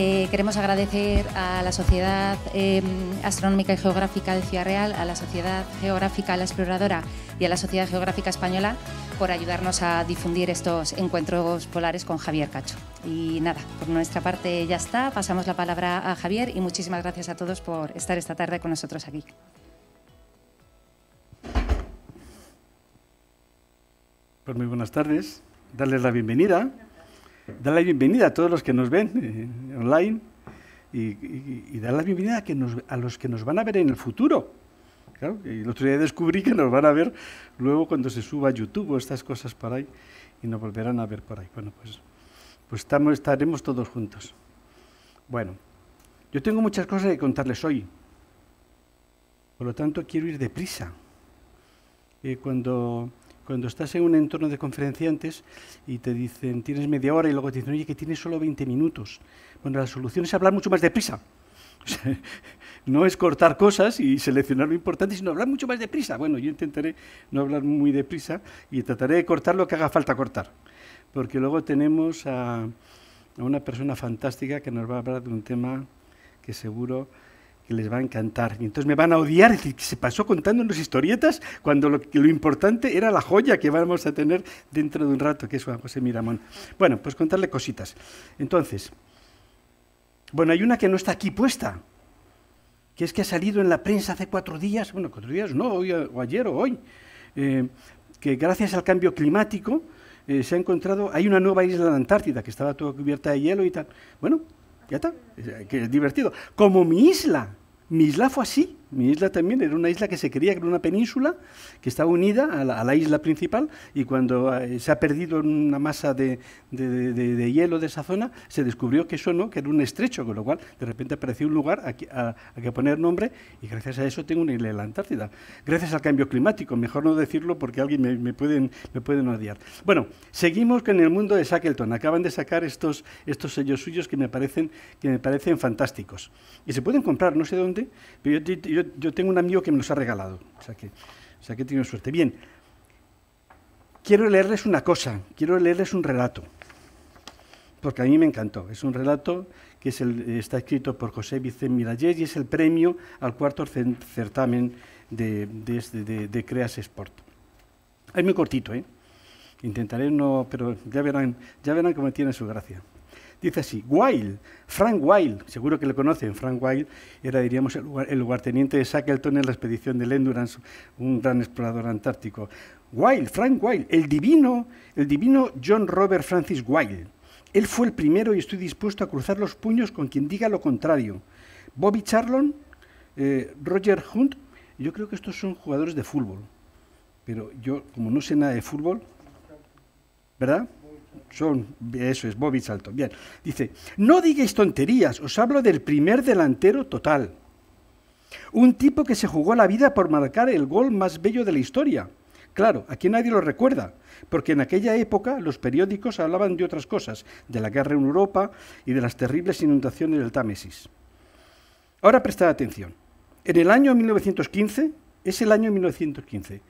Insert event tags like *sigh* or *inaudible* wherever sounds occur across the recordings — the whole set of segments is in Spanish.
Eh, queremos agradecer a la Sociedad em, Astronómica y Geográfica de Ciudad Real, a la Sociedad Geográfica La Exploradora y a la Sociedad Geográfica Española por ayudarnos a difundir estos encuentros polares con Javier Cacho. Y nada, por nuestra parte ya está. Pasamos la palabra a Javier y muchísimas gracias a todos por estar esta tarde con nosotros aquí. Pues muy buenas tardes. Darles la bienvenida dar la bienvenida a todos los que nos ven eh, online y, dar la bienvenida a, que a los que nos van a ver en el futuro. Claro, el otro día descubrí que nos van a ver luego cuando se suba a YouTube o estas cosas por ahí y nos volverán a ver por ahí. Bueno, pues, pues estaremos todos juntos. Bueno, yo tengo muchas cosas que contarles hoy. Por lo tanto, quiero ir deprisa. Y eh, cuando cuando estás en un entorno de conferenciantes y te dicen tienes media hora y luego te dicen, oye, que tienes solo 20 minutos. Bueno, la solución es hablar mucho más deprisa. *laughs* no es cortar cosas y seleccionar lo importante, sino hablar mucho más deprisa. Bueno, yo intentaré no hablar muy deprisa y trataré de cortar lo que haga falta cortar. Porque luego tenemos a una persona fantástica que nos va a hablar de un tema que seguro que les va a encantar. Y entonces me van a odiar, decir, que se pasó contando unas historietas cuando lo, importante era la joya que vamos a tener dentro de un rato, que es Juan José Miramón. Bueno, pues contarle cositas. Entonces, bueno, hay una que no está aquí puesta, que es que ha salido en la prensa hace cuatro días, bueno, cuatro días no, hoy, o ayer o hoy, eh, que gracias al cambio climático eh, se ha encontrado, hay una nueva isla de Antártida que estaba toda cubierta de hielo y tal. Bueno, ya está, que es divertido. Como mi isla, Mais la fois-ci, Mi isla también era una isla que se creía que era una península que estaba unida a la, isla principal y cuando eh, se ha perdido una masa de, hielo de esa zona, se descubrió que eso no, que era un estrecho, con lo cual de repente apareció un lugar a, que, poner nombre y gracias a eso tengo una isla en la Antártida. Gracias al cambio climático, mejor no decirlo porque alguien me, me pueden, me pueden odiar. Bueno, seguimos con el mundo de Shackleton. Acaban de sacar estos, estos sellos suyos que me, parecen, que me parecen fantásticos. Y se pueden comprar, no sé dónde, pero yo yo, tengo un amigo que me los ha regalado, o sea que, sea que he tenido suerte. Bien, quiero leerles una cosa, quiero leerles un relato, porque a mí me encantó. Es un relato que es el, está escrito por José Vicente Miralles y es el premio al cuarto certamen este, de, de, Creas Sport. Es muy cortito, ¿eh? Intentaré no, pero ya verán, ya verán cómo tiene su gracia. Dice así, Wilde, Frank Wilde, seguro que lo conocen, Frank Wilde era, diríamos, el, lugar, el lugarteniente de Shackleton en la expedición del Endurance, un gran explorador antártico. Wilde, Frank Wilde, el divino, el divino John Robert Francis Wilde. Él fue el primero y estoy dispuesto a cruzar los puños con quien diga lo contrario. Bobby Charlon, eh, Roger Hunt, yo creo que estos son jugadores de fútbol. Pero yo, como no sé nada de fútbol, ¿verdad? son eso es, Bobby salto Bien, dice, no digáis tonterías, os hablo del primer delantero total. Un tipo que se jugó la vida por marcar el gol más bello de la historia. Claro, aquí nadie lo recuerda, porque en aquella época los periódicos hablaban de otras cosas, de la guerra en Europa y de las terribles inundaciones del Támesis. Ahora prestad atención. En el año 1915, es el año 1915,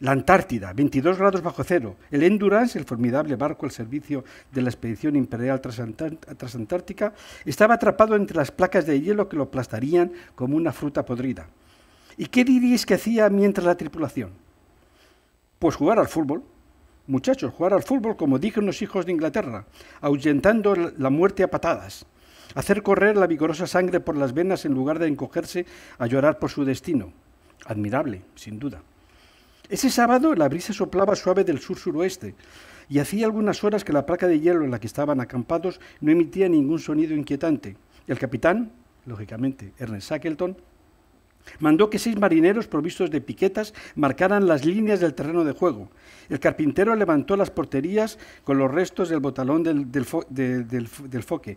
la Antártida, 22 grados bajo cero. El Endurance, el formidable barco al servicio de la expedición imperial transantártica, estaba atrapado entre las placas de hielo que lo aplastarían como una fruta podrida. ¿Y qué diríais que hacía mientras la tripulación? Pues jugar al fútbol. Muchachos, jugar al fútbol como los hijos de Inglaterra, ahuyentando la muerte a patadas hacer correr la vigorosa sangre por las venas en lugar de encogerse a llorar por su destino. Admirable, sin duda. Ese sábado la brisa soplaba suave del sur-suroeste y hacía algunas horas que la placa de hielo en la que estaban acampados no emitía ningún sonido inquietante. El capitán, lógicamente Ernest Shackleton, mandó que seis marineros provistos de piquetas marcaran las líneas del terreno de juego. El carpintero levantó las porterías con los restos del botalón del, del foque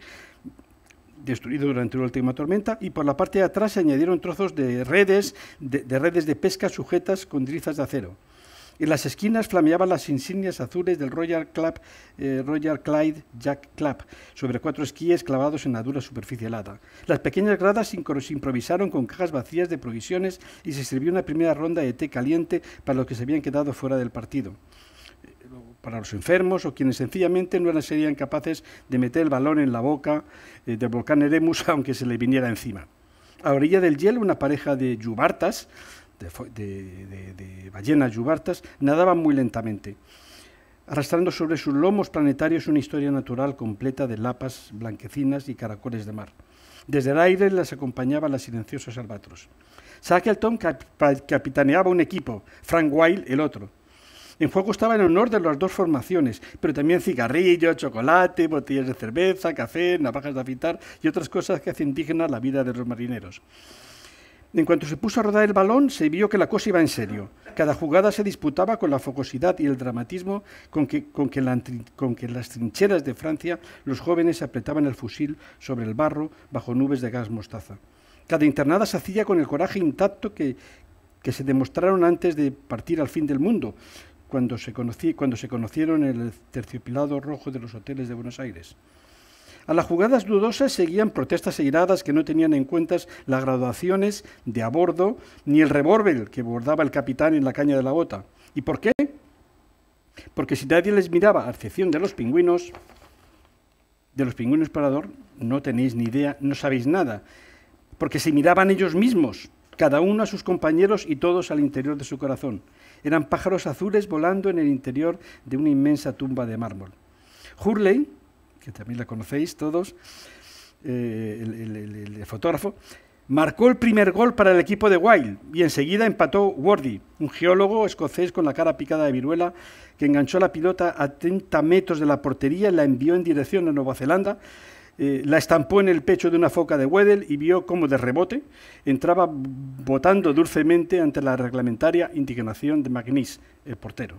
destruido durante la última tormenta, y por la parte de atrás se añadieron trozos de redes de, redes de pesca sujetas con drizas de acero. En las esquinas flameaban las insignias azules del Royal, Club, eh, Royal Clyde Jack Club sobre cuatro esquíes clavados en la dura superficie helada. Las pequeñas gradas se improvisaron con cajas vacías de provisiones y se sirvió una primera ronda de té caliente para los que se habían quedado fuera del partido para los enfermos o quienes sencillamente no serían capaces de meter el balón en la boca eh, de volcán Eremus *laughs* aunque se le viniera encima. A orilla del hielo, una pareja de yubartas, de, ballenas yubartas, nadaban muy lentamente, arrastrando sobre sus lomos planetarios una historia natural completa de lapas blanquecinas y caracoles de mar. Desde el aire las acompañaban las silenciosas albatros. Shackleton capitaneaba un equipo, Frank Wilde el otro. En juego estaba el honor de las dos formaciones, pero también cigarrillos, chocolate, botellas de cerveza, café, navajas de afitar y otras cosas que hacen indígena la vida de los marineros. En cuanto se puso a rodar el balón, se vio que la cosa iba en serio. Cada jugada se disputaba con la focosidad y el dramatismo con que, en las trincheras de Francia los jóvenes apretaban el fusil sobre el barro bajo nubes de gas mostaza. Cada internada se hacía con el coraje intacto que se demostraron antes de partir al fin del mundo, cuando se, conocí, cuando se conocieron el terciopilado rojo de los hoteles de Buenos Aires. A las jugadas dudosas seguían protestas airadas que no tenían en cuenta las graduaciones de a bordo ni el revólver que bordaba el capitán en la caña de la bota. ¿Y por qué? Porque si nadie les miraba, a excepción de los pingüinos, de los pingüinos parador, no tenéis ni idea, no sabéis nada. Porque se miraban ellos mismos, cada uno a sus compañeros y todos al interior de su corazón. Eran pájaros azules volando en el interior de una inmensa tumba de mármol. Hurley, que también la conocéis todos, eh, el, fotógrafo, marcó el primer gol para el equipo de Wild y enseguida empató Wardy, un geólogo escocés con la cara picada de viruela que enganchó la pilota a 30 metros de la portería y la envió en dirección a Nueva Zelanda eh, la estampó en el pecho de una foca de Weddell y vio cómo de rebote entraba botando dulcemente ante la reglamentaria indignación de Magnís, el portero.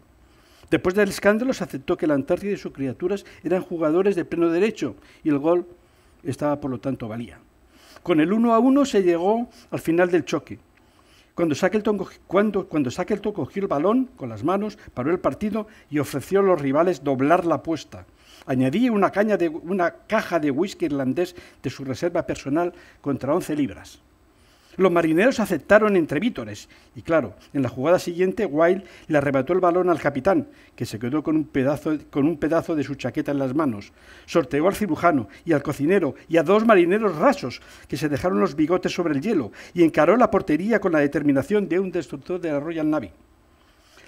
Después del escándalo se aceptó que la Antártida y sus criaturas eran jugadores de pleno derecho y el gol estaba por lo tanto valía. Con el 1 a 1 se llegó al final del choque. Cuando Shackleton, cuando cogió el balón con las manos, paró el partido y ofreció a los rivales doblar la apuesta. Añadí una, caña de, una caja de whisky irlandés de su reserva personal contra 11 libras. Los marineros aceptaron entre vítores y claro, en la jugada siguiente Wild le arrebató el balón al capitán, que se quedó con un pedazo, con un pedazo de su chaqueta en las manos. Sorteó al cirujano y al cocinero y a dos marineros rasos que se dejaron los bigotes sobre el hielo y encaró la portería con la determinación de un destructor de la Royal Navy.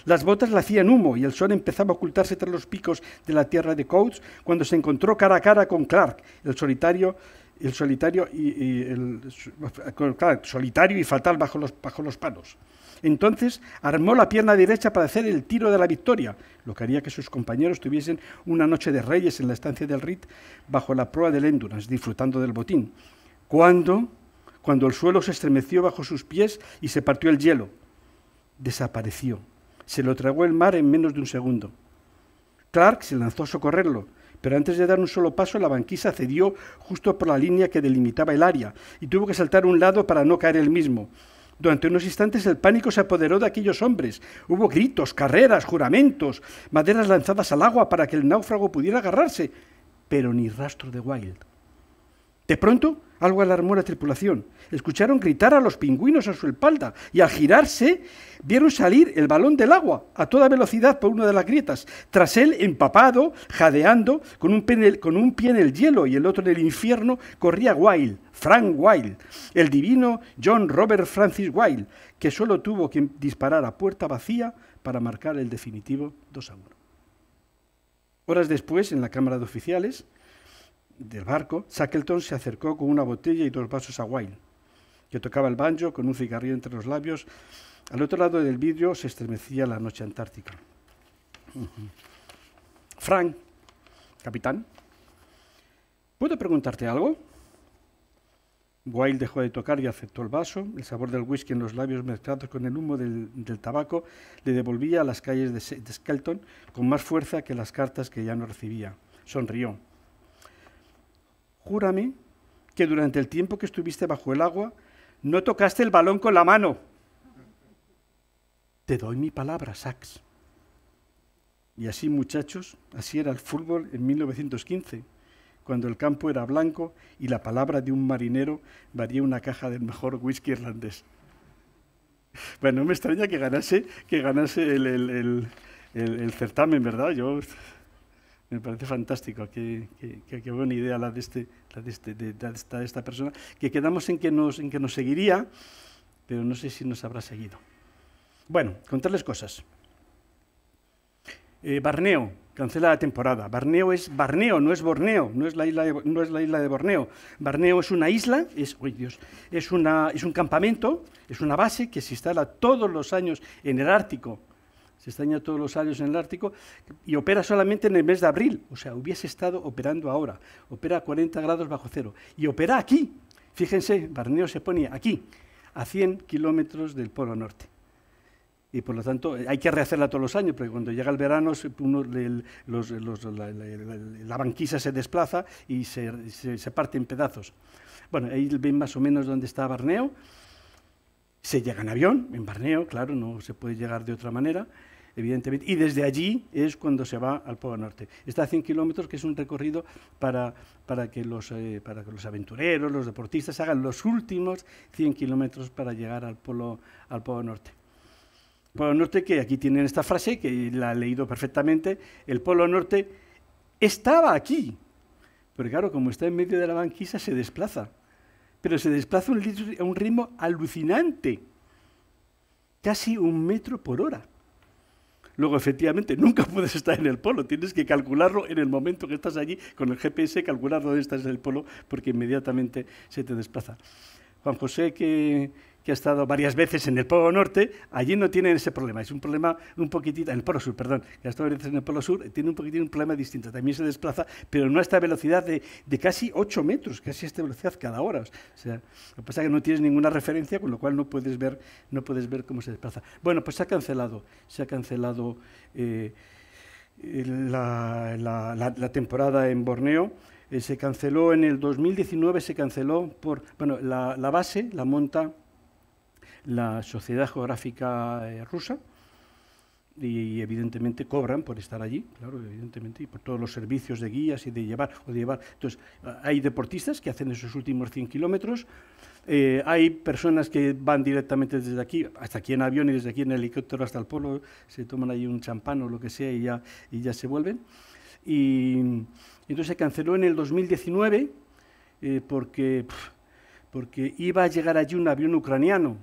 Las botas le hacían humo y el sol empezaba a ocultarse tras los picos de la tierra de Coates cuando se encontró cara a cara con Clark, el solitario el solitario y, solitario y fatal bajo los, bajo los palos. Entonces armó la pierna derecha para hacer el tiro de la victoria, lo que haría que sus compañeros tuviesen una noche de reyes en la estancia del Rit bajo la proa del Endurance, disfrutando del botín. Cuando, cuando el suelo se estremeció bajo sus pies y se partió el hielo, desapareció se lo tragó el mar en menos de un segundo. Clark se lanzó a socorrerlo, pero antes de dar un solo paso la banquisa cedió justo por la línea que delimitaba el área y tuvo que saltar a un lado para no caer él mismo. Durante unos instantes el pánico se apoderó de aquellos hombres. Hubo gritos, carreras, juramentos, maderas lanzadas al agua para que el náufrago pudiera agarrarse, pero ni rastro de Wild. De pronto, algo alarmó a la tripulación. Escucharon gritar a los pingüinos a su espalda y al girarse vieron salir el balón del agua a toda velocidad por una de las grietas, tras él empapado, jadeando, con un, pie en el, hielo y el otro en el infierno, corría Wilde, Frank Wilde, el divino John Robert Francis Wilde, que solo tuvo que disparar a puerta vacía para marcar el definitivo 2 a 1. Horas después, en la Cámara de Oficiales, del barco, Shackleton se acercó con una botella y dos vasos a Wild, que tocaba el banjo con un cigarrillo entre los labios. Al otro lado del vidrio se estremecía la noche antártica. Frank, capitán, ¿puedo preguntarte algo? Wild dejó de tocar y aceptó el vaso. El sabor del whisky en los labios mezclados con el humo del, tabaco le devolvía a las calles de, de Skelton con más fuerza que las cartas que ya no recibía. Sonrió. Júrame que durante el tiempo que estuviste bajo el agua no tocaste el balón con la mano. Te doy mi palabra, Sax. Y así, muchachos, así era el fútbol en 1915, cuando el campo era blanco y la palabra de un marinero varía una caja del mejor whisky irlandés. Bueno, no me extraña que ganase, que ganase el, el certamen, ¿verdad? Yo me parece fantástico, qué, buena idea la de, este, este, de, esta, persona, que quedamos en que, nos, en que nos seguiría, pero no sé si nos habrá seguido. Bueno, contarles cosas. Eh, Barneo, cancela la temporada. Barneo es Barneo, no es Borneo, no es la isla de, no es la isla de Borneo. Barneo es una isla, es, Dios, es, una, es un campamento, es una base que se instala todos los años en el Ártico, se extraña todos los años en el Ártico, y opera solamente en el mes de abril, o sea, hubiese estado operando ahora, opera a 40 grados bajo cero, y opera aquí. Fíjense, Barneo se ponía aquí, a 100 kilómetros del Polo Norte. Y por lo tanto hay que rehacerla todos los años, porque cuando llega el verano la, banquisa se desplaza y se, se parte en pedazos. Bueno, ahí ven más o menos dónde está Barneo. Se llega en avión, en Barneo, claro, no se puede llegar de otra manera evidentemente, y desde allí es cuando se va al Polo Norte. Está a 100 kilómetros, que es un recorrido para, que los, eh, para los aventureros, los deportistas, hagan los últimos 100 kilómetros para llegar al Polo, al Polo Norte. Polo Norte, que aquí tienen esta frase, que la he leído perfectamente, el Polo Norte estaba aquí, pero claro, como está en medio de la banquisa, se desplaza. Pero se desplaza a un ritmo alucinante, casi un metro por hora luego efectivamente *laughs* nunca puedes estar en el polo, tienes que calcularlo en el momento que estás allí con el GPS, calcular dónde estás en el polo, porque inmediatamente se te desplaza. Juan José, que que ha estado varias veces en el Polo Norte, allí no tienen ese problema. Es un problema un poquitito, en el Polo Sur, perdón, que ha estado varias veces en el Polo Sur, tiene un poquitín un problema distinto. También se desplaza, pero no a esta velocidad de, casi 8 metros, casi esta velocidad cada hora. O sea, lo que pasa es que no tienes ninguna referencia, con lo cual no puedes ver, no puedes ver cómo se desplaza. Bueno, pues se ha cancelado, se ha cancelado eh, la, temporada en Borneo. Eh, se canceló en el 2019, se canceló por, bueno, la base la monta la Sociedad Geográfica eh, Rusa y evidentemente cobran por estar allí, claro, evidentemente, y por todos los servicios de guías y de llevar o llevar. Entonces, hay deportistas que hacen esos últimos 100 kilómetros, eh, hay personas que van directamente desde aquí, hasta aquí en avión y desde aquí en helicóptero hasta el polo, se toman ahí un champán o lo que sea y ya, y ya se vuelven. Y, entonces se canceló en el 2019 eh, porque, porque iba a llegar allí un avión ucraniano,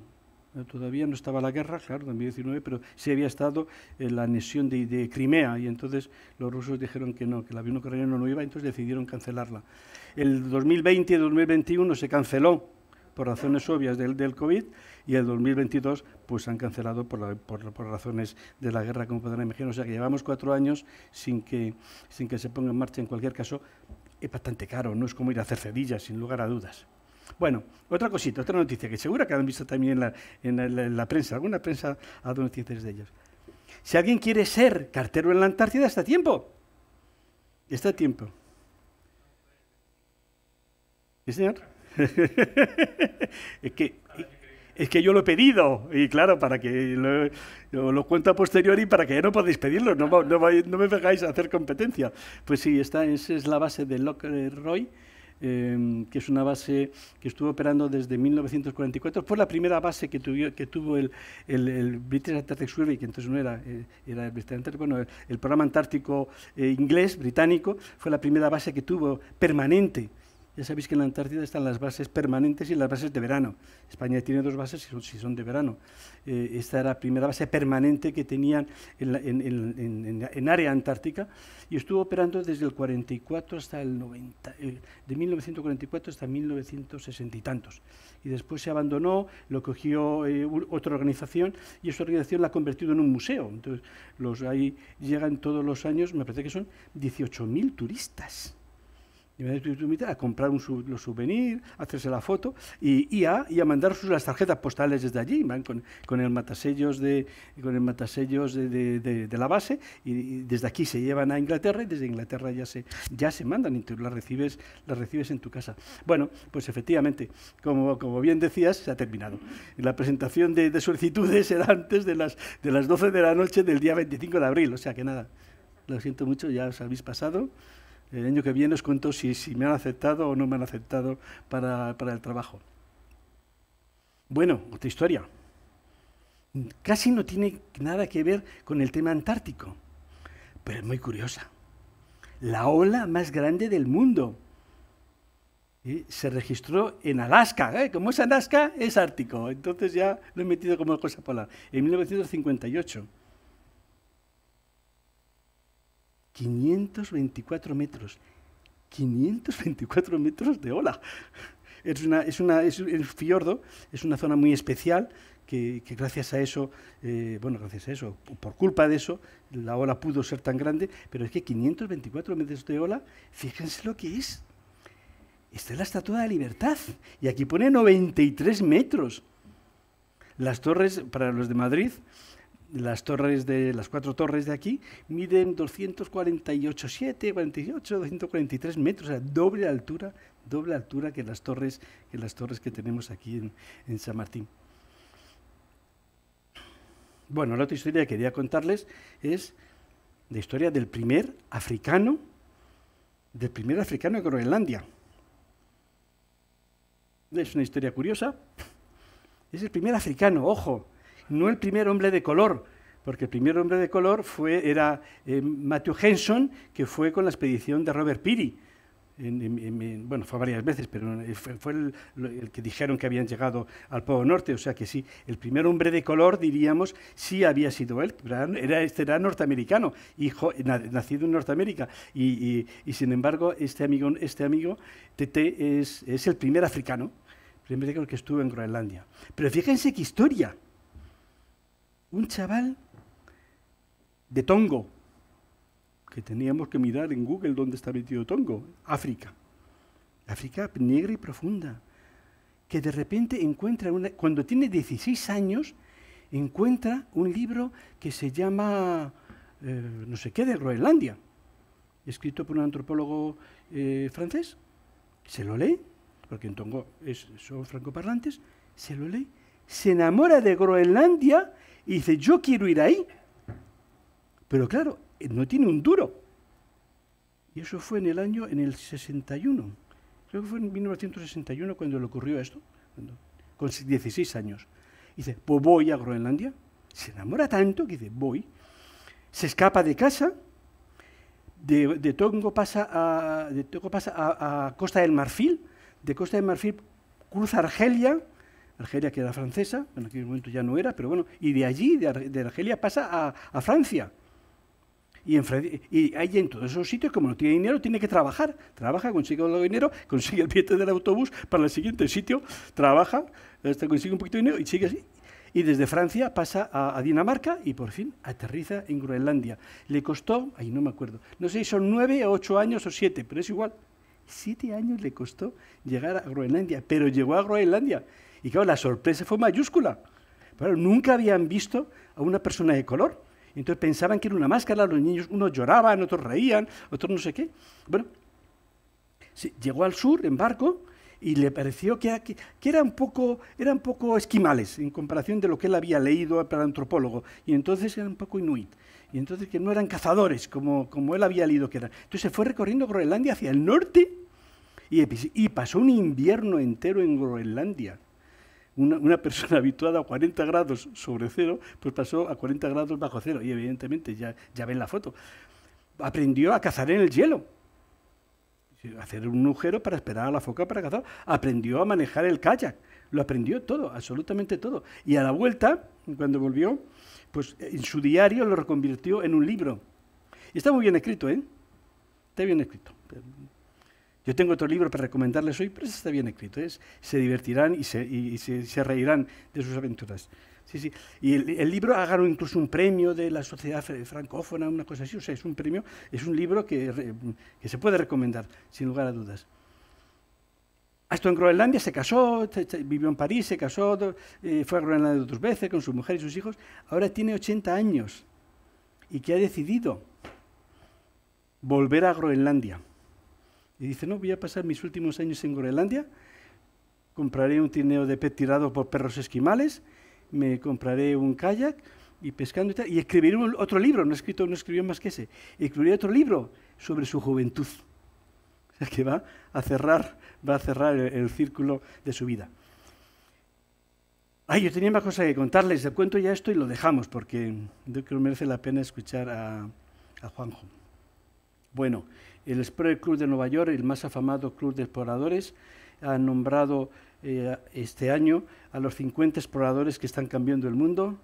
eh, todavía no estaba la guerra, claro, en 2019, pero sí había estado eh, la anexión de, Crimea y entonces los rusos dijeron que no, que el avión ucraniano no iba, entonces decidieron cancelarla. El 2020 y el 2021 se canceló por razones obvias del, COVID y el 2022 pues han cancelado por, razones de la guerra, como podrán imaginar. O sea que llevamos cuatro años sin que, sin que se ponga en marcha. En cualquier caso, es bastante caro, no es como ir a hacer cedillas, sin lugar a dudas. Bueno, otra cosita, otra noticia que seguro que han visto también en la, prensa, alguna prensa ha dado noticias de ellos. Si alguien quiere ser cartero en la Antártida, está a tiempo. Está a tiempo. ¿Sí, señor? *laughs* es que es que yo lo he pedido. Y claro, para que lo, cuento a posteriori, para que no podáis pedirlo, no, me vengáis a hacer competencia. Pues sí, está, es, es la base de Locker eh, Roy. Em, que es una base que estuvo operando desde 1944. Fue la primera base que, que tuvo el, el, British Antarctic Survey, que entonces no era, eh, era el British Antarctic, bueno, el, programa antártico eh, inglés, británico, fue la primera base que tuvo permanente ya sabéis que en la Antártida están las bases permanentes y las bases de verano. España tiene dos bases si son, de verano. Eh, esta era la primera base permanente que tenían en, área antártica y estuvo operando desde el 44 hasta el 90, eh, de 1944 hasta 1960 y tantos. Y después se abandonó, lo cogió eh, otra organización y esa organización la ha convertido en un museo. Entonces, los, ahí llegan todos los años, me parece que son 18.000 turistas y a comprar un, los souvenirs, hacerse la foto y, a, mandar las tarjetas postales desde allí, con, el matasellos, de, con la base y, desde aquí se llevan a Inglaterra y desde Inglaterra ya se, mandan y tú las recibes, las recibes en tu casa. Bueno, pues efectivamente, como, bien decías, se ha terminado. La presentación de, solicitudes era antes de las, de las 12 de la noche del día 25 de abril, o sea que nada, lo siento mucho, ya os habéis pasado. El año que viene os cuento si, me han aceptado o no me han aceptado para, el trabajo. Bueno, otra historia. Casi no tiene nada que ver con el tema antártico, pero es muy curiosa. La ola más grande del mundo ¿eh? se registró en Alaska. ¿eh? Como es Alaska, es Ártico. Entonces ya lo he metido como cosa polar. En 1958 524 metros. 524 metros de ola. Es, una, es, una, es un fiordo, es una zona muy especial que, gracias a eso, eh, bueno, gracias a eso, por culpa de eso, la ola pudo ser tan grande, pero es que 524 metros de ola, fíjense lo que es. Esta es la Estatua de la Libertad y aquí pone 93 metros. Las torres, para los de Madrid, las torres de las cuatro torres de aquí miden 248, 7, 48, 243 metros, o sea, doble altura, doble altura que las torres que las torres que tenemos aquí en, en San Martín. Bueno, la otra historia que quería contarles es la historia del primer africano, del primer africano de Groenlandia. Es una historia curiosa. Es el primer africano, ojo, no el primer hombre de color, porque el primer hombre de color fue, era eh, Matthew Henson, que fue con la expedición de Robert Peary. bueno, fue varias veces, pero eh, fue, el, que dijeron que habían llegado al Polo Norte, o sea que sí, el primer hombre de color, diríamos, sí había sido él, era, este era norteamericano, hijo, nacido en Norteamérica, y, sin embargo, este amigo, este amigo Tete, es, el primer africano, el primer africano que estuvo en Groenlandia. Pero fíjense qué historia, un chaval de Tongo, que teníamos que mirar en Google dónde está metido Tongo, África, África negra y profunda, que de repente encuentra, cuando tiene 16 años, encuentra un libro que se llama, eh, no sé qué, de Groenlandia, escrito por un antropólogo eh, francés, se lo lee, porque en Tongo son francoparlantes, se lo lee, se enamora de Groenlandia y dice, yo quiero ir ahí. Pero claro, no tiene un duro. Y eso fue en el año, en el 61. Creo que fue en 1961 cuando le ocurrió esto, con 16 años. dice, pues voy a Groenlandia. Se enamora tanto que dice, voy. Se escapa de casa. De, Tongo pasa, a, de pasa a Costa del Marfil. De Costa del Marfil cruza Argelia, Argelia que era francesa, en aquel momento ya no era, pero bueno, y de allí, de, Argelia, pasa a, Francia. Y, ahí en todos esos sitios, como no tiene dinero, tiene que trabajar. Trabaja, consigue el de dinero, consigue el billete del autobús para el siguiente sitio, trabaja, hasta este, consigue un poquito de dinero y sigue así. Y desde Francia pasa a, a Dinamarca y por fin aterriza en Groenlandia. Le costó, ahí no me acuerdo, no sé si son nueve o ocho años o siete, pero es igual. Siete años le costó llegar a Groenlandia, pero llegó a Groenlandia y claro, la sorpresa fue mayúscula. Pero nunca habían visto a una persona de color. Entonces pensaban que era una máscara, los niños, unos lloraban, otros reían, otros no sé qué. Bueno, llegó al sur en barco y le pareció que, eran, poco, eran poco esquimales en comparación de lo que él había leído para antropólogo. Y entonces eran un poco inuit. Y entonces que no eran cazadores como, él había leído que eran. Entonces se fue recorriendo Groenlandia hacia el norte y pasó un invierno entero en Groenlandia una, persona *laughs* habituada a 40 grados sobre cero, pues pasó a 40 grados bajo cero. Y evidentemente, ya, ya ven la foto. Aprendió a cazar en el hielo. Hacer un agujero para esperar a la foca para cazar. Aprendió a manejar el kayak. Lo aprendió todo, absolutamente todo. Y a la vuelta, cuando volvió, pues eh, en su diario lo reconvirtió en un libro. Y está muy bien escrito, ¿eh? Está bien escrito. Yo tengo otro libro para recomendarles hoy, pero ese está bien escrito. Se divertirán y, se, reirán de sus aventuras. Y el, libro ha ganado incluso un premio de la sociedad francófona, una cosa así. O sea, es un premio, es un libro que, se puede recomendar, sin lugar a dudas. Esto en Groenlandia se casó, vivió en París, se casó, eh, fue a Groenlandia dos veces con su mujer y sus hijos. Ahora tiene 80 años y que ha decidido volver a Groenlandia. Y dice, no, voy a pasar mis últimos años en Groenlandia, compraré un tineo de pez tirado por perros esquimales, me compraré un kayak y pescando y tal, y escribiré otro libro, no, escrito, no escribió más que ese, escribiré otro libro sobre su juventud. O sea, que va a cerrar, va a cerrar el, círculo de su vida. Ay, yo tenía más cosas que contarles, de cuento ya esto y lo dejamos, porque creo que merece la pena escuchar a, a Juanjo. Bueno, el Explorer Club de Nueva York, el más afamado club de exploradores, ha nombrado eh, este año a los 50 exploradores que están cambiando el mundo.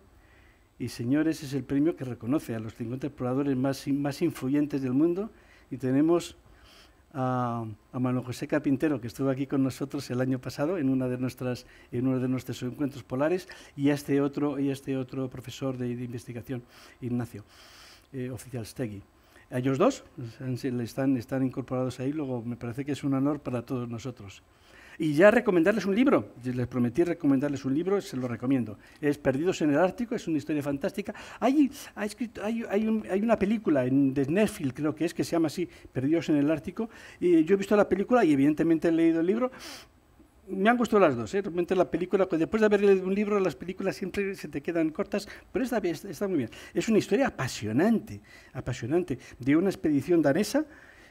Y señores, es el premio que reconoce a los 50 exploradores más, influyentes del mundo. Y tenemos a, Manuel José Carpintero, que estuvo aquí con nosotros el año pasado en, una de nuestras, en uno de nuestros encuentros polares, y a este otro, y este otro profesor de, investigación, Ignacio eh, Oficial Stegui a ellos dos, están, están incorporados ahí, luego me parece que es un honor para todos nosotros. Y ya recomendarles un libro, les prometí recomendarles un libro, se lo recomiendo. Es Perdidos en el Ártico, es una historia fantástica. Hay, ha escrito, hay, una película en, de creo que es, que se llama así, Perdidos en el Ártico. Y yo he visto la película y evidentemente he leído el libro, me han gustado las dos, ¿eh? realmente la película, pues, después de haber leído un libro, las películas siempre se te quedan cortas, pero esta está muy bien. Es una historia apasionante, apasionante, de una expedición danesa,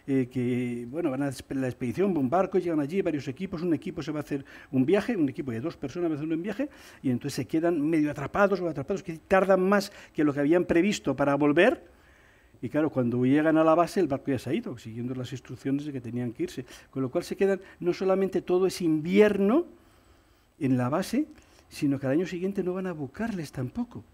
eh, que, bueno, van a la expedición, un barco, llegan allí varios equipos, un equipo se va a hacer un viaje, un equipo de dos personas va a hacer un viaje, y entonces se quedan medio atrapados o atrapados, que tardan más que lo que habían previsto para volver, y claro, cuando llegan a la base, el barco ya se ha ido, siguiendo las instrucciones de que tenían que irse. Con lo cual se quedan no solamente todo ese invierno en la base, sino que al año siguiente no van a buscarles tampoco.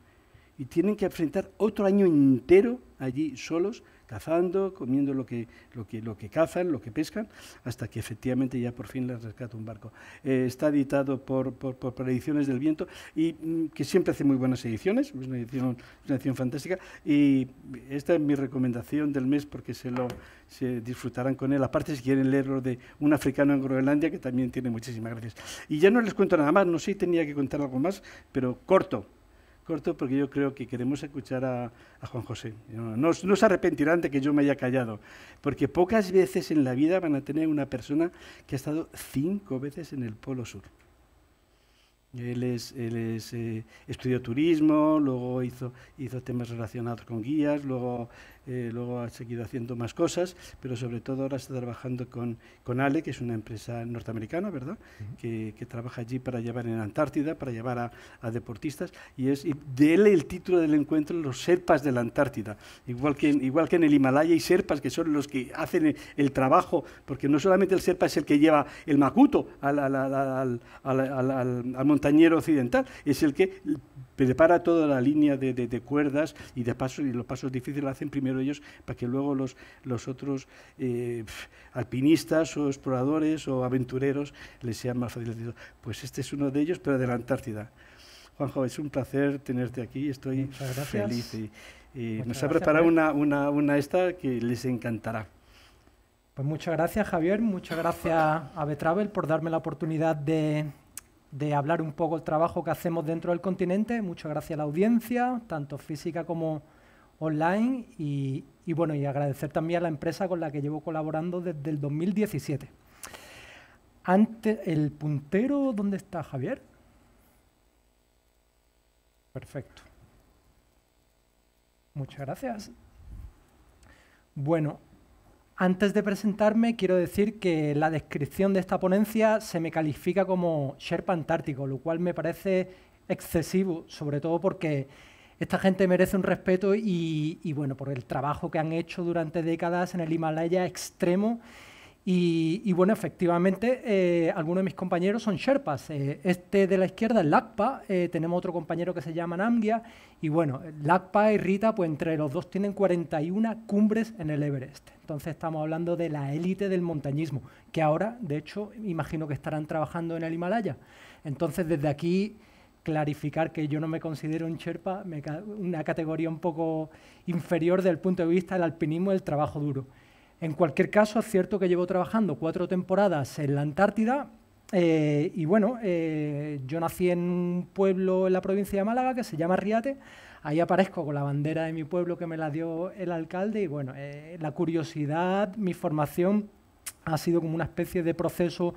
Y tienen que enfrentar otro año entero allí solos cazando, comiendo lo que, lo que, lo que cazan, lo que pescan, hasta que efectivamente ya por fin les rescata un barco. Eh, está editado por, por, Ediciones del Viento, y mm, que siempre hace muy buenas ediciones, es una edición, fantástica, y esta es mi recomendación del mes porque se lo se disfrutarán con él. Aparte, si quieren leerlo de Un africano en Groenlandia, que también tiene muchísimas gracias. Y ya no les cuento nada más, no sé si tenía que contar algo más, pero corto corto porque yo creo que queremos escuchar a, Juan José. No, no, se arrepentirán de que yo me haya callado, porque pocas veces en la vida van a tener una persona que ha estado cinco veces en el Polo Sur. Él, es, él es, eh, estudió turismo, luego hizo, hizo temas relacionados con guías, luego, eh, luego ha seguido haciendo más cosas, pero sobre todo ahora está trabajando con, con Ale, que es una empresa norteamericana, ¿verdad? que, que, trabaja allí para llevar en Antártida, para llevar a, a deportistas, y es de él el título del encuentro, Los Serpas de la Antártida. Igual que, en, igual que en el Himalaya hay serpas que son los que hacen el, trabajo, porque no solamente el serpa es el que lleva el macuto al, al, al, al monte montañero occidental, es el que prepara toda la línea de, cuerdas y de pasos, y los pasos difíciles lo hacen primero ellos para que luego los, los otros eh, alpinistas o exploradores o aventureros les sean más fáciles. Pues este es uno de ellos, pero de la Antártida. Juanjo, es un placer tenerte aquí, estoy feliz. Y, nos ha preparado una, una, una esta que les encantará. Pues muchas gracias Javier, muchas gracias a Betravel por darme la oportunidad de, de hablar un poco el trabajo que hacemos dentro del continente. Muchas gracias a la audiencia, tanto física como online, y, bueno, y agradecer también a la empresa con la que llevo colaborando desde el 2017. Ante el puntero, ¿dónde está Javier? Perfecto. Muchas gracias. Bueno, antes de presentarme, quiero decir que la descripción de esta ponencia se me califica como Sherpa Antártico, lo cual me parece excesivo, sobre todo porque esta gente merece un respeto y, bueno, por el trabajo que han hecho durante décadas en el Himalaya extremo y, bueno, efectivamente, eh, algunos de mis compañeros son Sherpas. Eh, este de la izquierda, Lakpa, eh, tenemos otro compañero que se llama Namgia. Y bueno, Lakpa y Rita, pues entre los dos tienen 41 cumbres en el Everest. Entonces estamos hablando de la élite del montañismo, que ahora, de hecho, imagino que estarán trabajando en el Himalaya. Entonces, desde aquí, clarificar que yo no me considero un Sherpa, una categoría un poco inferior del punto de vista del alpinismo y del trabajo duro. En cualquier caso, es cierto que llevo trabajando cuatro temporadas en la Antártida eh, y bueno, eh, yo nací en un pueblo en la provincia de Málaga que se llama Riate. Ahí aparezco con la bandera de mi pueblo que me la dio el alcalde y bueno, eh, la curiosidad, mi formación ha sido como una especie de proceso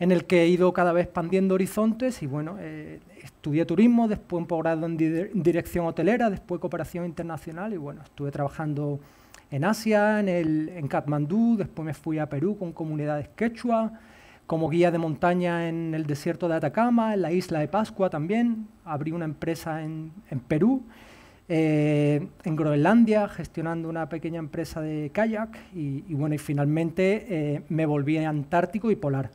en el que he ido cada vez expandiendo horizontes y bueno, estudié turismo, después un posgrado en dirección hotelera, después cooperación internacional y bueno, estuve trabajando en Asia, en, Katmandú, después me fui a Perú con comunidades quechua, como guía de montaña en el desierto de Atacama, en la isla de Pascua también, abrí una empresa en, Perú, eh, en Groenlandia gestionando una pequeña empresa de kayak y, bueno, y finalmente eh, me volví antártico y polar.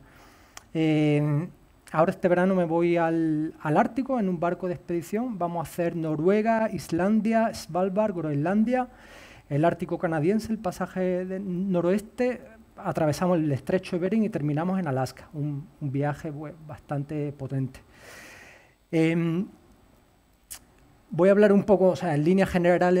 Eh, ahora este verano me voy al, al, Ártico en un barco de expedición, vamos a hacer Noruega, Islandia, Svalbard, Groenlandia el Ártico canadiense, el pasaje noroeste, atravesamos el estrecho de Bering y terminamos en Alaska, un, viaje bastante potente. Em, voy a hablar un poco, en línea general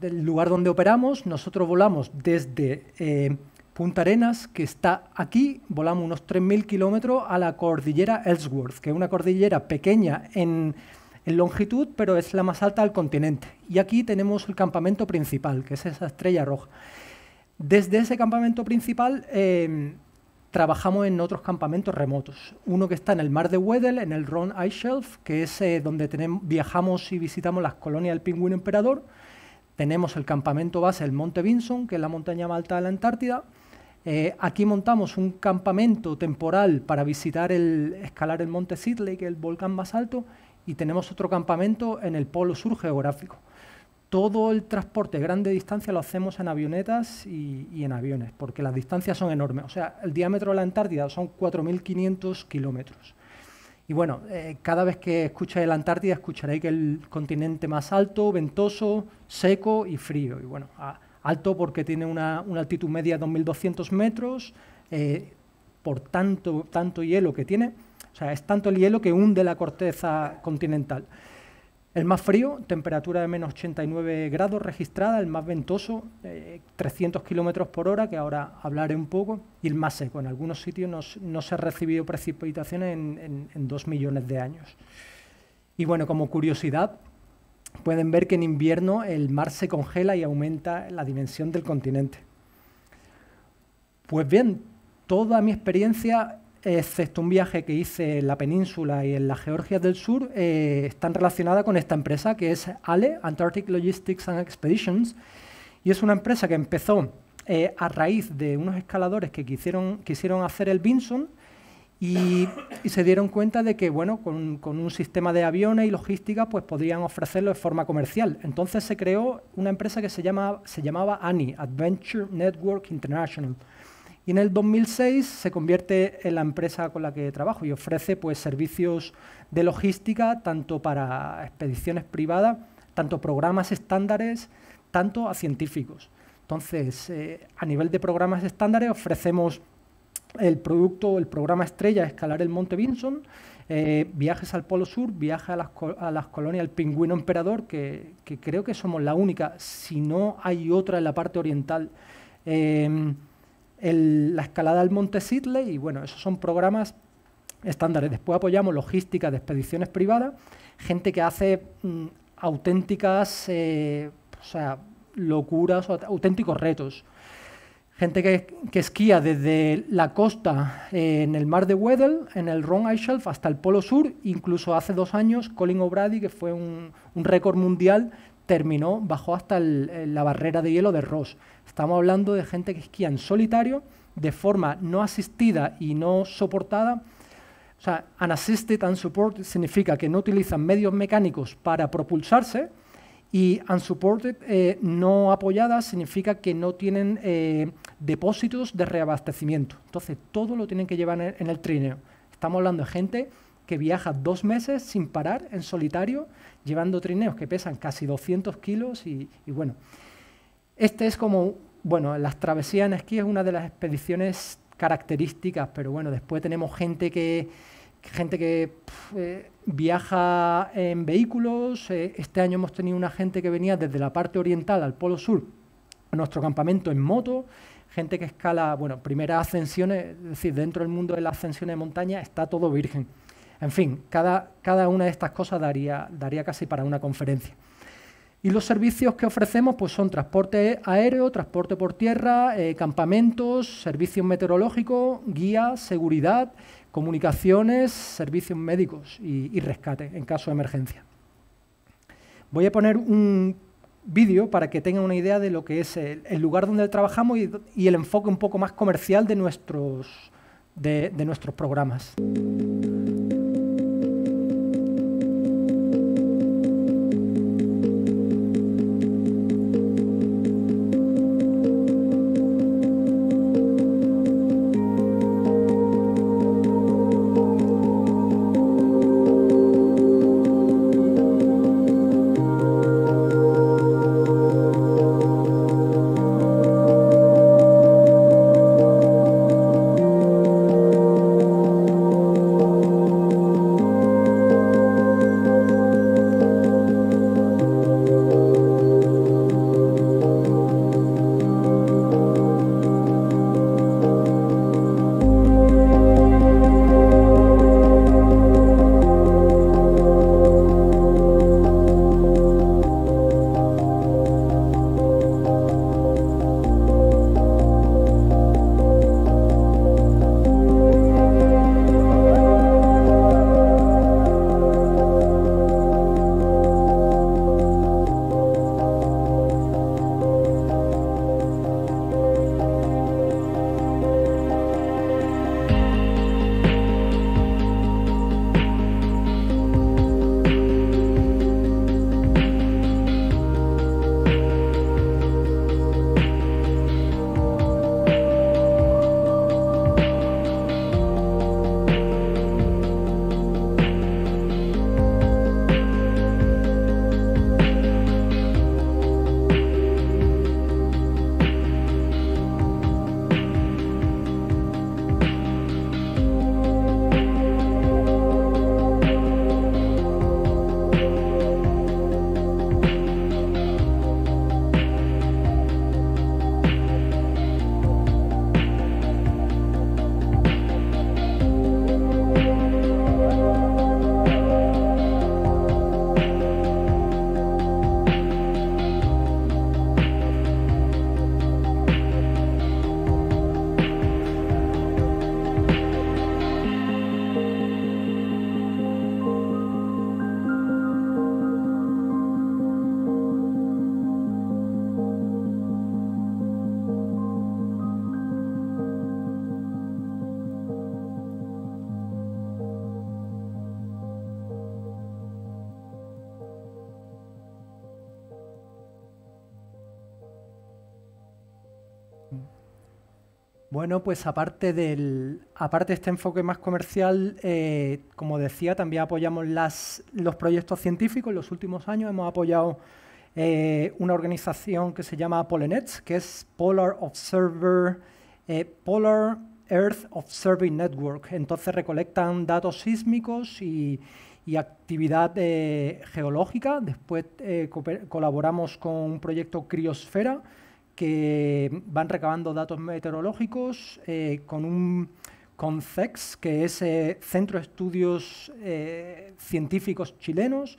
del lugar donde operamos. Nosotros volamos desde em, Punta Arenas, que está aquí, volamos unos 3.000 kilómetros a la cordillera Ellsworth, que es una cordillera pequeña en en longitud, pero es la más alta del continente. Y aquí tenemos el campamento principal, que es esa estrella roja. Desde ese campamento principal em, trabajamos en otros campamentos remotos. Uno que está en el mar de Weddell, en el Ron Ice Shelf, que es eh, donde viajamos y visitamos las colonias del pingüino emperador. Tenemos el campamento base, el Monte Vinson, que es la montaña más alta de la Antártida. Eh, aquí montamos un campamento temporal para visitar el, escalar el Monte Sidley, que es el volcán más alto, y tenemos otro campamento en el polo sur geográfico. Todo el transporte grande distancia lo hacemos en avionetas y, en aviones, porque las distancias son enormes. O sea, el diámetro de la Antártida son 4.500 kilómetros. Y bueno, eh, cada vez que escucháis la Antártida escucharéis que el continente más alto, ventoso, seco y frío. Y bueno, alto porque tiene una, altitud media de 2.200 metros, eh, por tanto, tanto hielo que tiene, o sea, es tanto el hielo que hunde la corteza continental. El más frío, temperatura de menos 89 grados registrada, el más ventoso, 300 eh, kilómetros por hora, que ahora hablaré un poco, y el más seco. En algunos sitios no, se ha recibido precipitaciones en, en, dos millones de años. Y bueno, como curiosidad, pueden ver que en invierno el mar se congela y aumenta la dimensión del continente. Pues bien, toda mi experiencia excepto un viaje que hice en la península y en la Georgia del Sur, eh, están relacionadas con esta empresa que es ALE, Antarctic Logistics and Expeditions, y es una empresa que empezó eh, a raíz de unos escaladores que quisieron, quisieron hacer el Vinson y, y, se dieron cuenta de que, bueno, con, con, un sistema de aviones y logística, pues podrían ofrecerlo de forma comercial. Entonces se creó una empresa que llama, se llamaba ANI, Adventure Network International, y en el 2006 se convierte en la empresa con la que trabajo y ofrece pues, servicios de logística tanto para expediciones privadas, tanto programas estándares, tanto a científicos. Entonces, eh, a nivel de programas estándares ofrecemos el producto, el programa estrella Escalar el Monte Vinson, eh, viajes al Polo Sur, viajes a las, colonias del pingüino emperador, que, creo que somos la única, si no hay otra en la parte oriental. Eh, la escalada al Monte Sidley, y bueno, esos son programas estándares. Después apoyamos logística de expediciones privadas, gente que hace mm, auténticas eh, locuras, auténticos retos. Gente que, esquía desde la costa eh, en el mar de Weddell, en el Ron Ice Shelf, hasta el Polo Sur. Incluso hace dos años, Colin O'Brady, que fue un, un récord mundial, terminó, bajó hasta eh, la barrera de hielo de Ross. Estamos hablando de gente que esquía en solitario, de forma no asistida y no soportada. O sea, unassisted unsupported supported significa que no utilizan medios mecánicos para propulsarse y unsupported, eh, no apoyada, significa que no tienen eh, depósitos de reabastecimiento. Entonces, todo lo tienen que llevar en el trineo. Estamos hablando de gente que viaja dos meses sin parar en solitario llevando trineos que pesan casi 200 kilos y, bueno. Este es como, bueno, las travesías en esquí es una de las expediciones características, pero bueno, después tenemos gente que, gente que eh, viaja en vehículos. Eh, este año hemos tenido una gente que venía desde la parte oriental al polo sur a nuestro campamento en moto. Gente que escala, bueno, primeras ascensiones, es decir, dentro del mundo de las ascensiones de montaña está todo virgen. En fin, cada, una de estas cosas daría, casi para una conferencia. Y los servicios que ofrecemos pues, son transporte aéreo, transporte por tierra, eh, campamentos, servicios meteorológicos, guía, seguridad, comunicaciones, servicios médicos y, rescate en caso de emergencia. Voy a poner un vídeo para que tengan una idea de lo que es el, lugar donde trabajamos y, el enfoque un poco más comercial de nuestros, de nuestros programas. Bueno, pues aparte del, aparte de este enfoque más comercial, eh, como decía, también apoyamos los proyectos científicos. En los últimos años hemos apoyado eh, una organización que se llama Polenets, que es Polar Observer, eh, Polar Earth Observing Network. Entonces recolectan datos sísmicos y actividad geológica. Después colaboramos con un proyecto Criosfera que van recabando datos meteorológicos eh, con un CONCEX, que es eh, Centro de Estudios eh, Científicos Chilenos,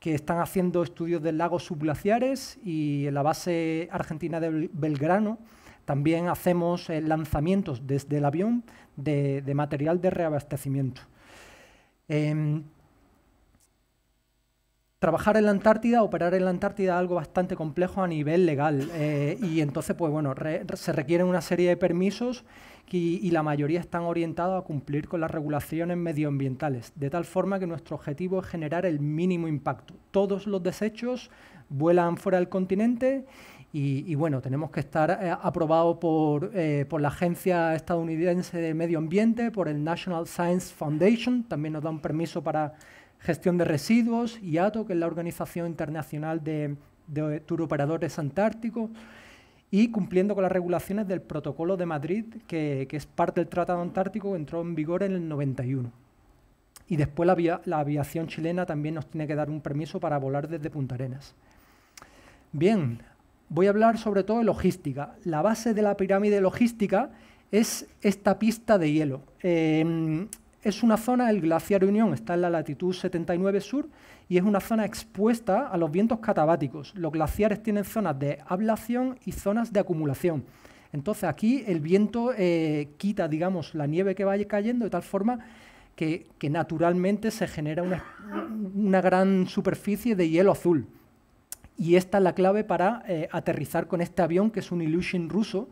que están haciendo estudios de lagos subglaciares y en la base argentina de Belgrano también hacemos lanzamientos desde el avión de, material de reabastecimiento. Em, trabajar en la Antártida, operar en la Antártida es algo bastante complejo a nivel legal. Eh, y entonces, pues bueno, se requieren una serie de permisos y, la mayoría están orientados a cumplir con las regulaciones medioambientales, de tal forma que nuestro objetivo es generar el mínimo impacto. Todos los desechos vuelan fuera del continente y, bueno, tenemos que estar eh, aprobado por, eh, por la Agencia Estadounidense de Medio Ambiente, por el National Science Foundation, también nos da un permiso para gestión de residuos, IATO, que es la Organización Internacional de, Turoperadores Antárticos, y cumpliendo con las regulaciones del Protocolo de Madrid, que, es parte del Tratado Antártico que entró en vigor en el 91. Y después la, la aviación chilena también nos tiene que dar un permiso para volar desde Punta Arenas. Bien, voy a hablar sobre todo de logística. La base de la pirámide logística es esta pista de hielo. Eh, es una zona, el glaciar Unión está en la latitud 79 sur y es una zona expuesta a los vientos catabáticos. Los glaciares tienen zonas de ablación y zonas de acumulación. Entonces aquí el viento eh, quita, digamos, la nieve que vaya cayendo de tal forma que, naturalmente se genera una, gran superficie de hielo azul. Y esta es la clave para eh, aterrizar con este avión, que es un illusion ruso,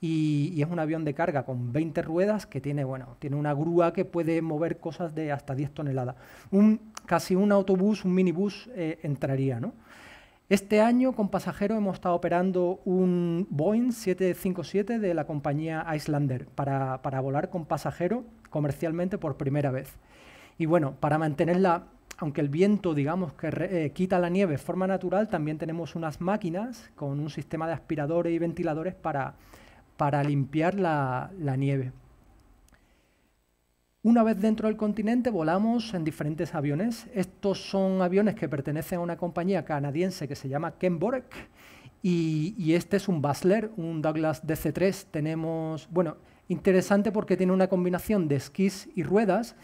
y, es un avión de carga con 20 ruedas que tiene, bueno, tiene una grúa que puede mover cosas de hasta 10 toneladas. Un, casi un autobús, un minibús eh, entraría, ¿no? Este año con pasajeros hemos estado operando un Boeing 757 de la compañía Islander para, volar con pasajero comercialmente por primera vez. Y bueno, para mantenerla aunque el viento, digamos, que eh, quita la nieve de forma natural, también tenemos unas máquinas con un sistema de aspiradores y ventiladores para, para limpiar la, nieve. Una vez dentro del continente volamos en diferentes aviones. Estos son aviones que pertenecen a una compañía canadiense que se llama Ken y, y, este es un Basler, un Douglas DC-3. Tenemos, bueno, interesante porque tiene una combinación de esquís y ruedas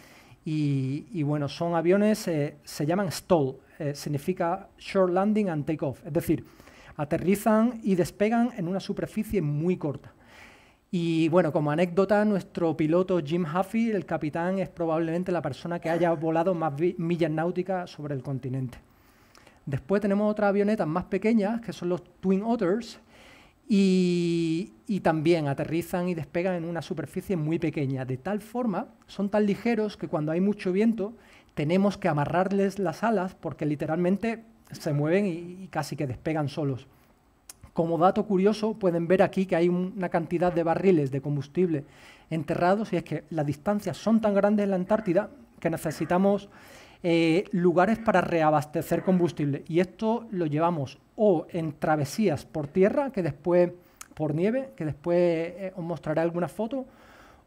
y, bueno, son aviones, eh, se llaman Stall, eh, significa Short Landing and Takeoff, es decir, aterrizan y despegan en una superficie muy corta. Y bueno, como anécdota, nuestro piloto Jim Huffy, el capitán, es probablemente la persona que haya volado más millas náuticas sobre el continente. Después tenemos otras avionetas más pequeñas, que son los Twin Otters, y, y, también aterrizan y despegan en una superficie muy pequeña. De tal forma, son tan ligeros que cuando hay mucho viento tenemos que amarrarles las alas porque literalmente se mueven y, casi que despegan solos. Como dato curioso, pueden ver aquí que hay una cantidad de barriles de combustible enterrados y es que las distancias son tan grandes en la Antártida que necesitamos eh, lugares para reabastecer combustible. Y esto lo llevamos o en travesías por tierra, que después por nieve, que después eh, os mostraré alguna foto,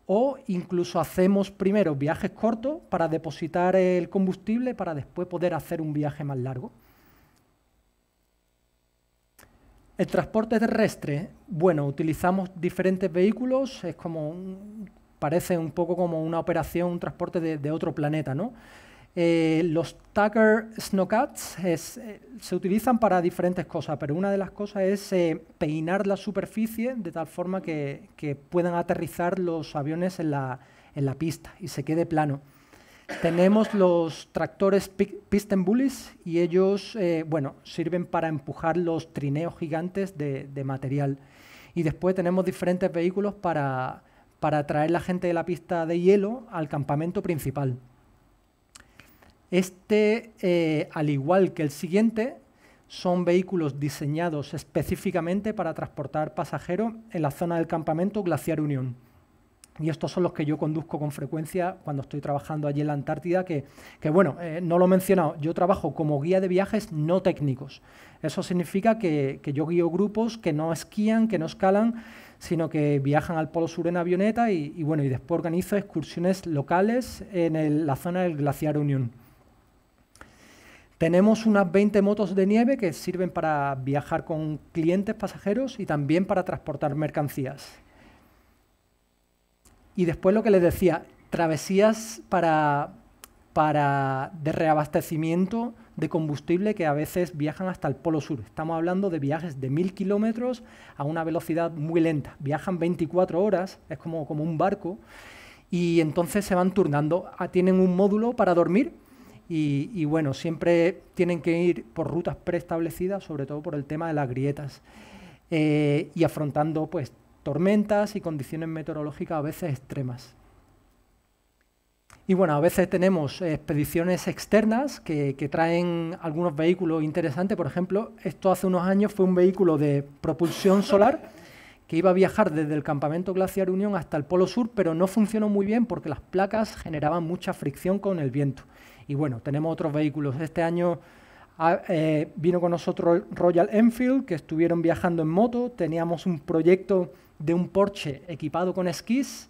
o incluso hacemos primero viajes cortos para depositar el combustible para después poder hacer un viaje más largo. El transporte terrestre, bueno, utilizamos diferentes vehículos, es como parece un poco como una operación, un transporte de, otro planeta, ¿no? Eh, los Tucker Snowcats eh, se utilizan para diferentes cosas, pero una de las cosas es eh, peinar la superficie de tal forma que, que puedan aterrizar los aviones en la, en la, pista y se quede plano. Tenemos los tractores Piston Bullies y ellos, eh, bueno, sirven para empujar los trineos gigantes de, material. Y después tenemos diferentes vehículos para, atraer traer la gente de la pista de hielo al campamento principal. Este, eh, al igual que el siguiente, son vehículos diseñados específicamente para transportar pasajeros en la zona del campamento Glaciar Unión. Y estos son los que yo conduzco con frecuencia cuando estoy trabajando allí en la Antártida, que, bueno, eh, no lo he mencionado, yo trabajo como guía de viajes no técnicos. Eso significa que, yo guío grupos que no esquían, que no escalan, sino que viajan al Polo Sur en avioneta y, bueno, y después organizo excursiones locales en la zona del glaciar Unión. Tenemos unas 20 motos de nieve que sirven para viajar con clientes, pasajeros y también para transportar mercancías. Y después lo que les decía, travesías para, para de reabastecimiento de combustible que a veces viajan hasta el Polo Sur. Estamos hablando de viajes de mil kilómetros a una velocidad muy lenta. Viajan 24 horas, es como, como un barco, y entonces se van turnando. Ah, tienen un módulo para dormir y, bueno, siempre tienen que ir por rutas preestablecidas, sobre todo por el tema de las grietas, eh, y afrontando pues tormentas y condiciones meteorológicas a veces extremas. Y bueno, a veces tenemos eh, expediciones externas que, traen algunos vehículos interesantes. Por ejemplo, esto hace unos años fue un vehículo de propulsión solar que iba a viajar desde el campamento Glaciar Unión hasta el Polo Sur, pero no funcionó muy bien porque las placas generaban mucha fricción con el viento. Y bueno, tenemos otros vehículos. Este año eh, vino con nosotros Royal Enfield, que estuvieron viajando en moto. Teníamos un proyecto de un Porsche equipado con esquís.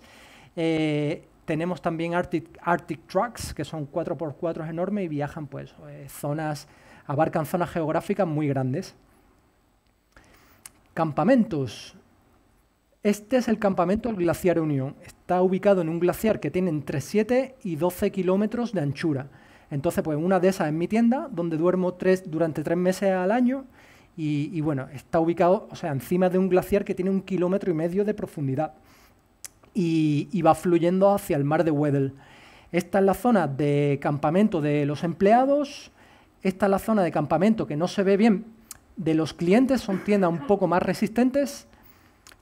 Eh, tenemos también Arctic, Trucks, que son 4x4 enormes y viajan pues eh, zonas, abarcan zonas geográficas muy grandes. Campamentos. Este es el campamento del Glaciar Unión. Está ubicado en un glaciar que tiene entre 7 y 12 kilómetros de anchura entonces, pues una de esas es mi tienda, donde duermo tres, durante tres meses al año. Y, bueno, está ubicado, o sea, encima de un glaciar que tiene un kilómetro y medio de profundidad. Y, va fluyendo hacia el mar de Weddell. Esta es la zona de campamento de los empleados. Esta es la zona de campamento que no se ve bien de los clientes, son tiendas un poco más resistentes.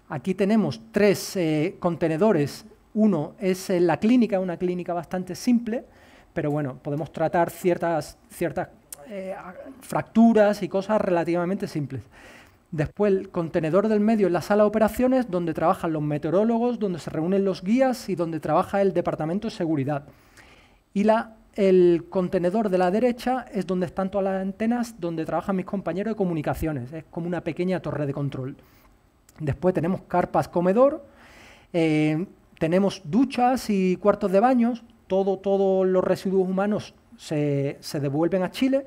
Aquí tenemos tres eh, contenedores. Uno es la clínica, una clínica bastante simple pero bueno, podemos tratar ciertas, ciertas eh, fracturas y cosas relativamente simples. Después el contenedor del medio es la sala de operaciones donde trabajan los meteorólogos, donde se reúnen los guías y donde trabaja el departamento de seguridad. Y la, el contenedor de la derecha es donde están todas las antenas, donde trabajan mis compañeros de comunicaciones. Es como una pequeña torre de control. Después tenemos carpas comedor, eh, tenemos duchas y cuartos de baños, todos los residuos humanos se, devuelven a Chile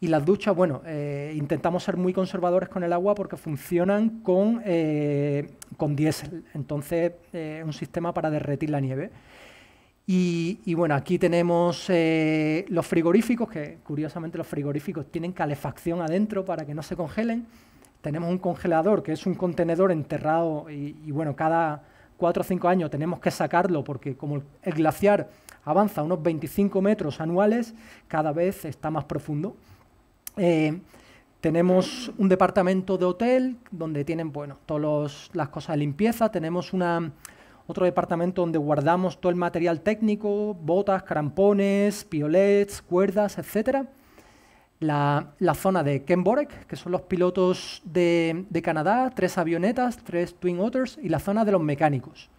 y las duchas, bueno, eh, intentamos ser muy conservadores con el agua porque funcionan con, eh, con diésel, entonces es eh, un sistema para derretir la nieve. Y, bueno, aquí tenemos los frigoríficos, que curiosamente los frigoríficos tienen calefacción adentro para que no se congelen. Tenemos un congelador, que es un contenedor enterrado y, y bueno, cada cuatro o cinco años tenemos que sacarlo porque como el glaciar avanza unos 25 metros anuales, cada vez está más profundo. Eh, tenemos un departamento de hotel donde tienen todas las cosas de limpieza, tenemos otro departamento donde guardamos todo el material técnico, botas, crampones, piolets, cuerdas, etc. La, zona de Ken Borek, que son los pilotos de, de Canadá, tres avionetas, tres Twin Otters, y la zona de los mecánicos.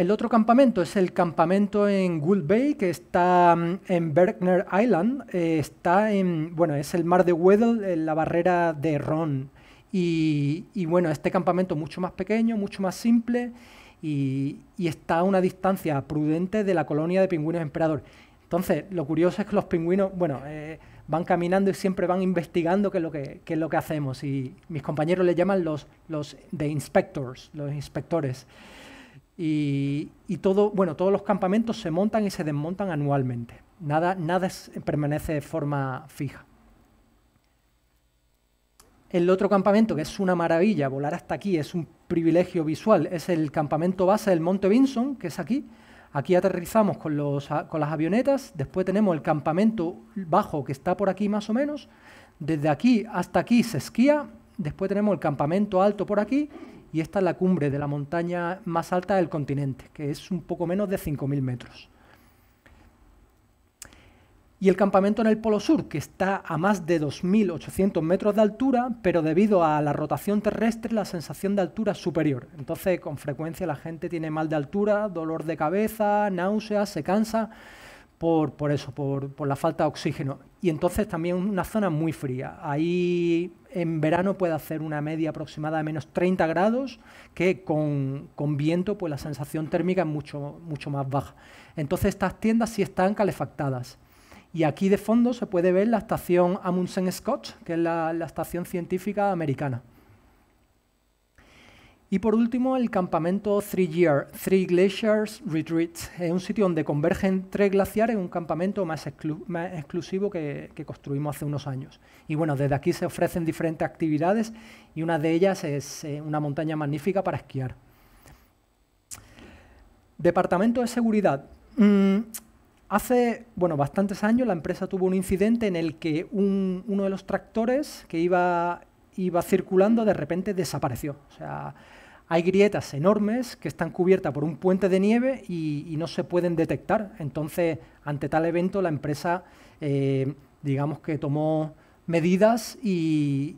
El otro campamento es el campamento en Gould Bay, que está mm, en Bergner Island. Eh, está en, bueno, es el mar de Weddell, en la barrera de Ron. Y, bueno, este campamento mucho más pequeño, mucho más simple y, está a una distancia prudente de la colonia de pingüinos emperador. Entonces, lo curioso es que los pingüinos, bueno, eh, van caminando y siempre van investigando qué es lo que, es lo que hacemos. Y mis compañeros les llaman los, los de inspectors, los inspectores. Y, todo, bueno, todos los campamentos se montan y se desmontan anualmente. Nada, nada permanece de forma fija. El otro campamento, que es una maravilla, volar hasta aquí es un privilegio visual, es el campamento base del Monte Vinson, que es aquí. Aquí aterrizamos con las avionetas, después tenemos el campamento bajo, que está por aquí más o menos. Desde aquí hasta aquí se esquía, después tenemos el campamento alto por aquí y esta es la cumbre de la montaña más alta del continente, que es un poco menos de 5.000 metros. Y el campamento en el Polo Sur, que está a más de 2.800 metros de altura, pero debido a la rotación terrestre la sensación de altura es superior. Entonces, con frecuencia la gente tiene mal de altura, dolor de cabeza, náuseas, se cansa por, eso, por, la falta de oxígeno. Y entonces también una zona muy fría. Ahí en verano puede hacer una media aproximada de menos 30 grados, que con, viento pues la sensación térmica es mucho, más baja. Entonces estas tiendas sí están calefactadas. Y aquí de fondo se puede ver la estación Amundsen Scott, que es la estación científica americana. Y por último, el campamento Three, Year, Three Glaciers Retreat. Es un sitio donde convergen tres glaciares, en un campamento más, exclusivo que, construimos hace unos años. Y bueno, desde aquí se ofrecen diferentes actividades y una de ellas es eh, una montaña magnífica para esquiar. Departamento de Seguridad. Mm, hace bueno, bastantes años la empresa tuvo un incidente en el que uno de los tractores que iba, iba circulando de repente desapareció. O sea, hay grietas enormes que están cubiertas por un puente de nieve y, no se pueden detectar. Entonces, ante tal evento, la empresa, eh, digamos que tomó medidas y,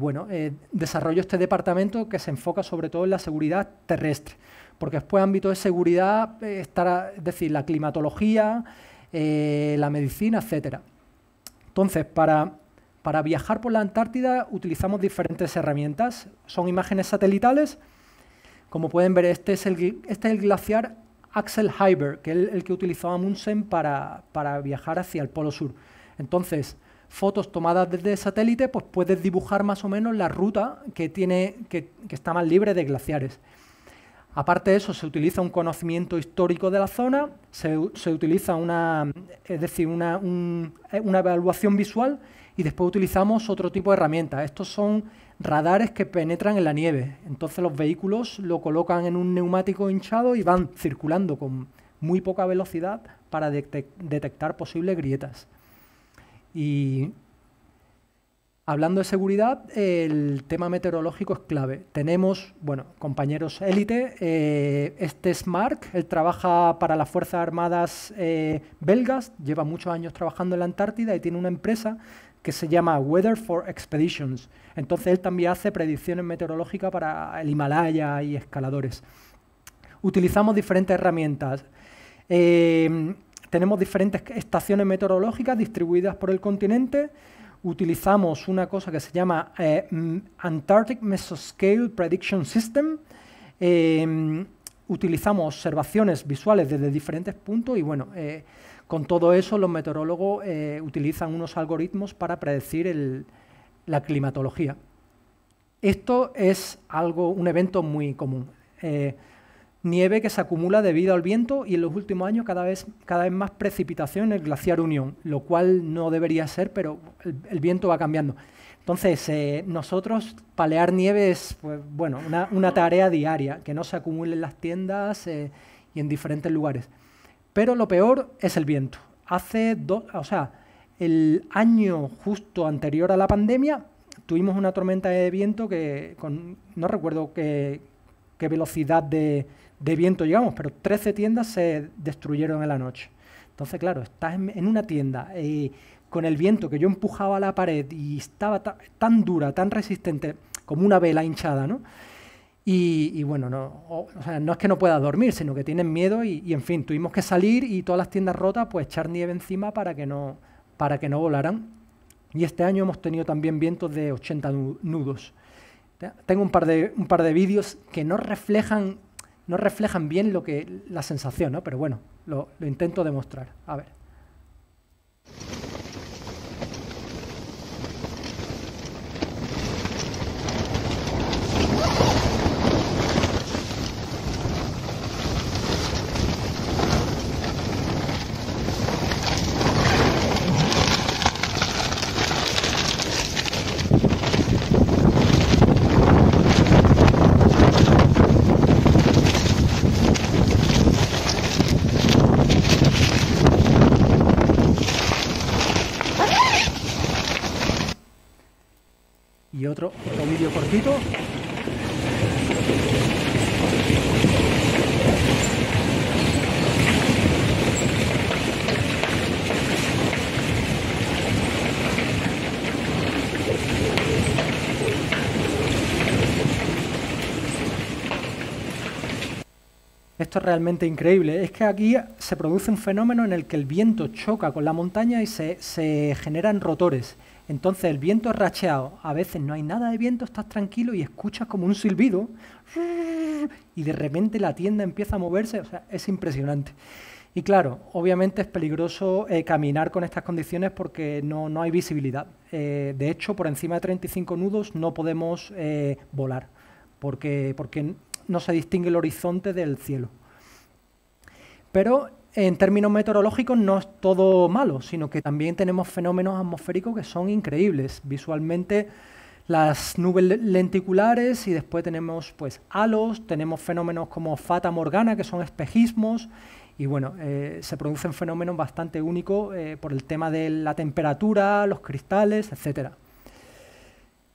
bueno, eh, desarrolló este departamento que se enfoca sobre todo en la seguridad terrestre, porque después ámbito de seguridad eh, estará, es decir, la climatología, la medicina, etcétera. Entonces, para para viajar por la Antártida utilizamos diferentes herramientas. Son imágenes satelitales como pueden ver, este es el, este el glaciar Axel Heiberg que es el, que utilizó Amundsen para, para viajar hacia el Polo Sur. Entonces, fotos tomadas desde satélite, pues puedes dibujar más o menos la ruta que, tiene, que, está más libre de glaciares. Aparte de eso, se utiliza un conocimiento histórico de la zona, se, utiliza una, es decir, una, eh, una, evaluación visual y después utilizamos otro tipo de herramientas. Estos son radares que penetran en la nieve. Entonces los vehículos lo colocan en un neumático hinchado y van circulando con muy poca velocidad para detectar posibles grietas. Y hablando de seguridad, el tema meteorológico es clave. Tenemos, bueno, compañeros élite, eh, este es Mark, él trabaja para las Fuerzas Armadas eh, belgas, lleva muchos años trabajando en la Antártida y tiene una empresa que se llama Weather for Expeditions. Entonces él también hace predicciones meteorológicas para el Himalaya y escaladores. Utilizamos diferentes herramientas. Em, tenemos diferentes estaciones meteorológicas distribuidas por el continente. Utilizamos una cosa que se llama eh, mm, Antarctic Mesoscale Prediction System. Em, utilizamos observaciones visuales desde diferentes puntos y bueno, eh, con todo eso, los meteorólogos eh, utilizan unos algoritmos para predecir la climatología. Esto es algo, un evento muy común. Eh, nieve que se acumula debido al viento y en los últimos años cada vez, cada vez más precipitación en el glaciar Unión, lo cual no debería ser, pero el, viento va cambiando. Entonces, eh, nosotros palear nieve es pues, bueno, una, tarea diaria, que no se acumule en las tiendas y en diferentes lugares. Pero lo peor es el viento. Hace dos, o sea, el año justo anterior a la pandemia tuvimos una tormenta de viento que no recuerdo qué, velocidad de, viento llegamos, pero 13 tiendas se destruyeron en la noche. Entonces, claro, estás en, una tienda y eh, con el viento que yo empujaba a la pared y estaba tan dura, tan resistente, como una vela hinchada, ¿no? Y, bueno, no, es que no pueda dormir, sino que tienen miedo y, en fin, tuvimos que salir y todas las tiendas rotas, pues echar nieve encima para que no, para que no volaran. Y este año hemos tenido también vientos de 80 nudos. Tengo un par de, un par de vídeos que no reflejan, no reflejan bien lo que, la sensación, pero bueno, lo, lo intento demostrar. A ver. cortito. Esto es realmente increíble. Es que aquí se produce un fenómeno en el que el viento choca con la montaña y se generan rotores. Entonces el viento es racheado, a veces no hay nada de viento, estás tranquilo y escuchas como un silbido y de repente la tienda empieza a moverse, o sea, es impresionante. Y claro, obviamente es peligroso eh, caminar con estas condiciones porque no, no hay visibilidad. Eh, de hecho, por encima de 35 nudos no podemos eh, volar porque, porque no se distingue el horizonte del cielo. Pero en términos meteorológicos no es todo malo, sino que también tenemos fenómenos atmosféricos que son increíbles. Visualmente las nubes lenticulares y después tenemos pues halos, tenemos fenómenos como fata morgana que son espejismos y bueno, eh, se producen fenómenos bastante únicos eh, por el tema de la temperatura, los cristales, etcétera.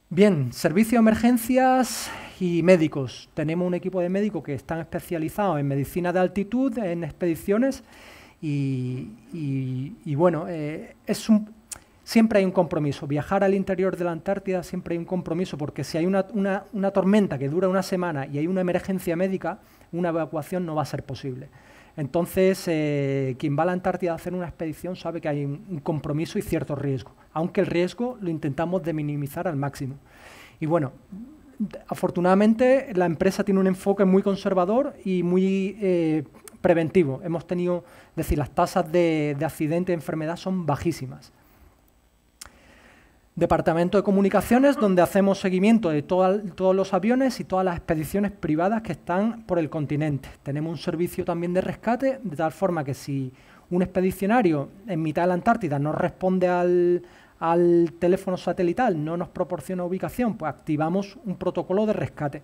Bien, servicio de emergencias y médicos. Tenemos un equipo de médicos que están especializados en medicina de altitud, en expediciones y, bueno, eh, siempre hay un compromiso. Viajar al interior de la Antártida siempre hay un compromiso porque si hay una tormenta que dura una semana y hay una emergencia médica, una evacuación no va a ser posible. Entonces, eh, quien va a la Antártida a hacer una expedición sabe que hay un, compromiso y cierto riesgo, aunque el riesgo lo intentamos de minimizar al máximo. Y bueno, afortunadamente la empresa tiene un enfoque muy conservador y muy eh, preventivo. Hemos tenido, es decir, las tasas de, de accidente y enfermedad son bajísimas departamento de comunicaciones donde hacemos seguimiento de todos los aviones y todas las expediciones privadas que están por el continente. Tenemos un servicio también de rescate, de tal forma que si un expedicionario en mitad de la Antártida no responde al, teléfono satelital, no nos proporciona ubicación, pues activamos un protocolo de rescate.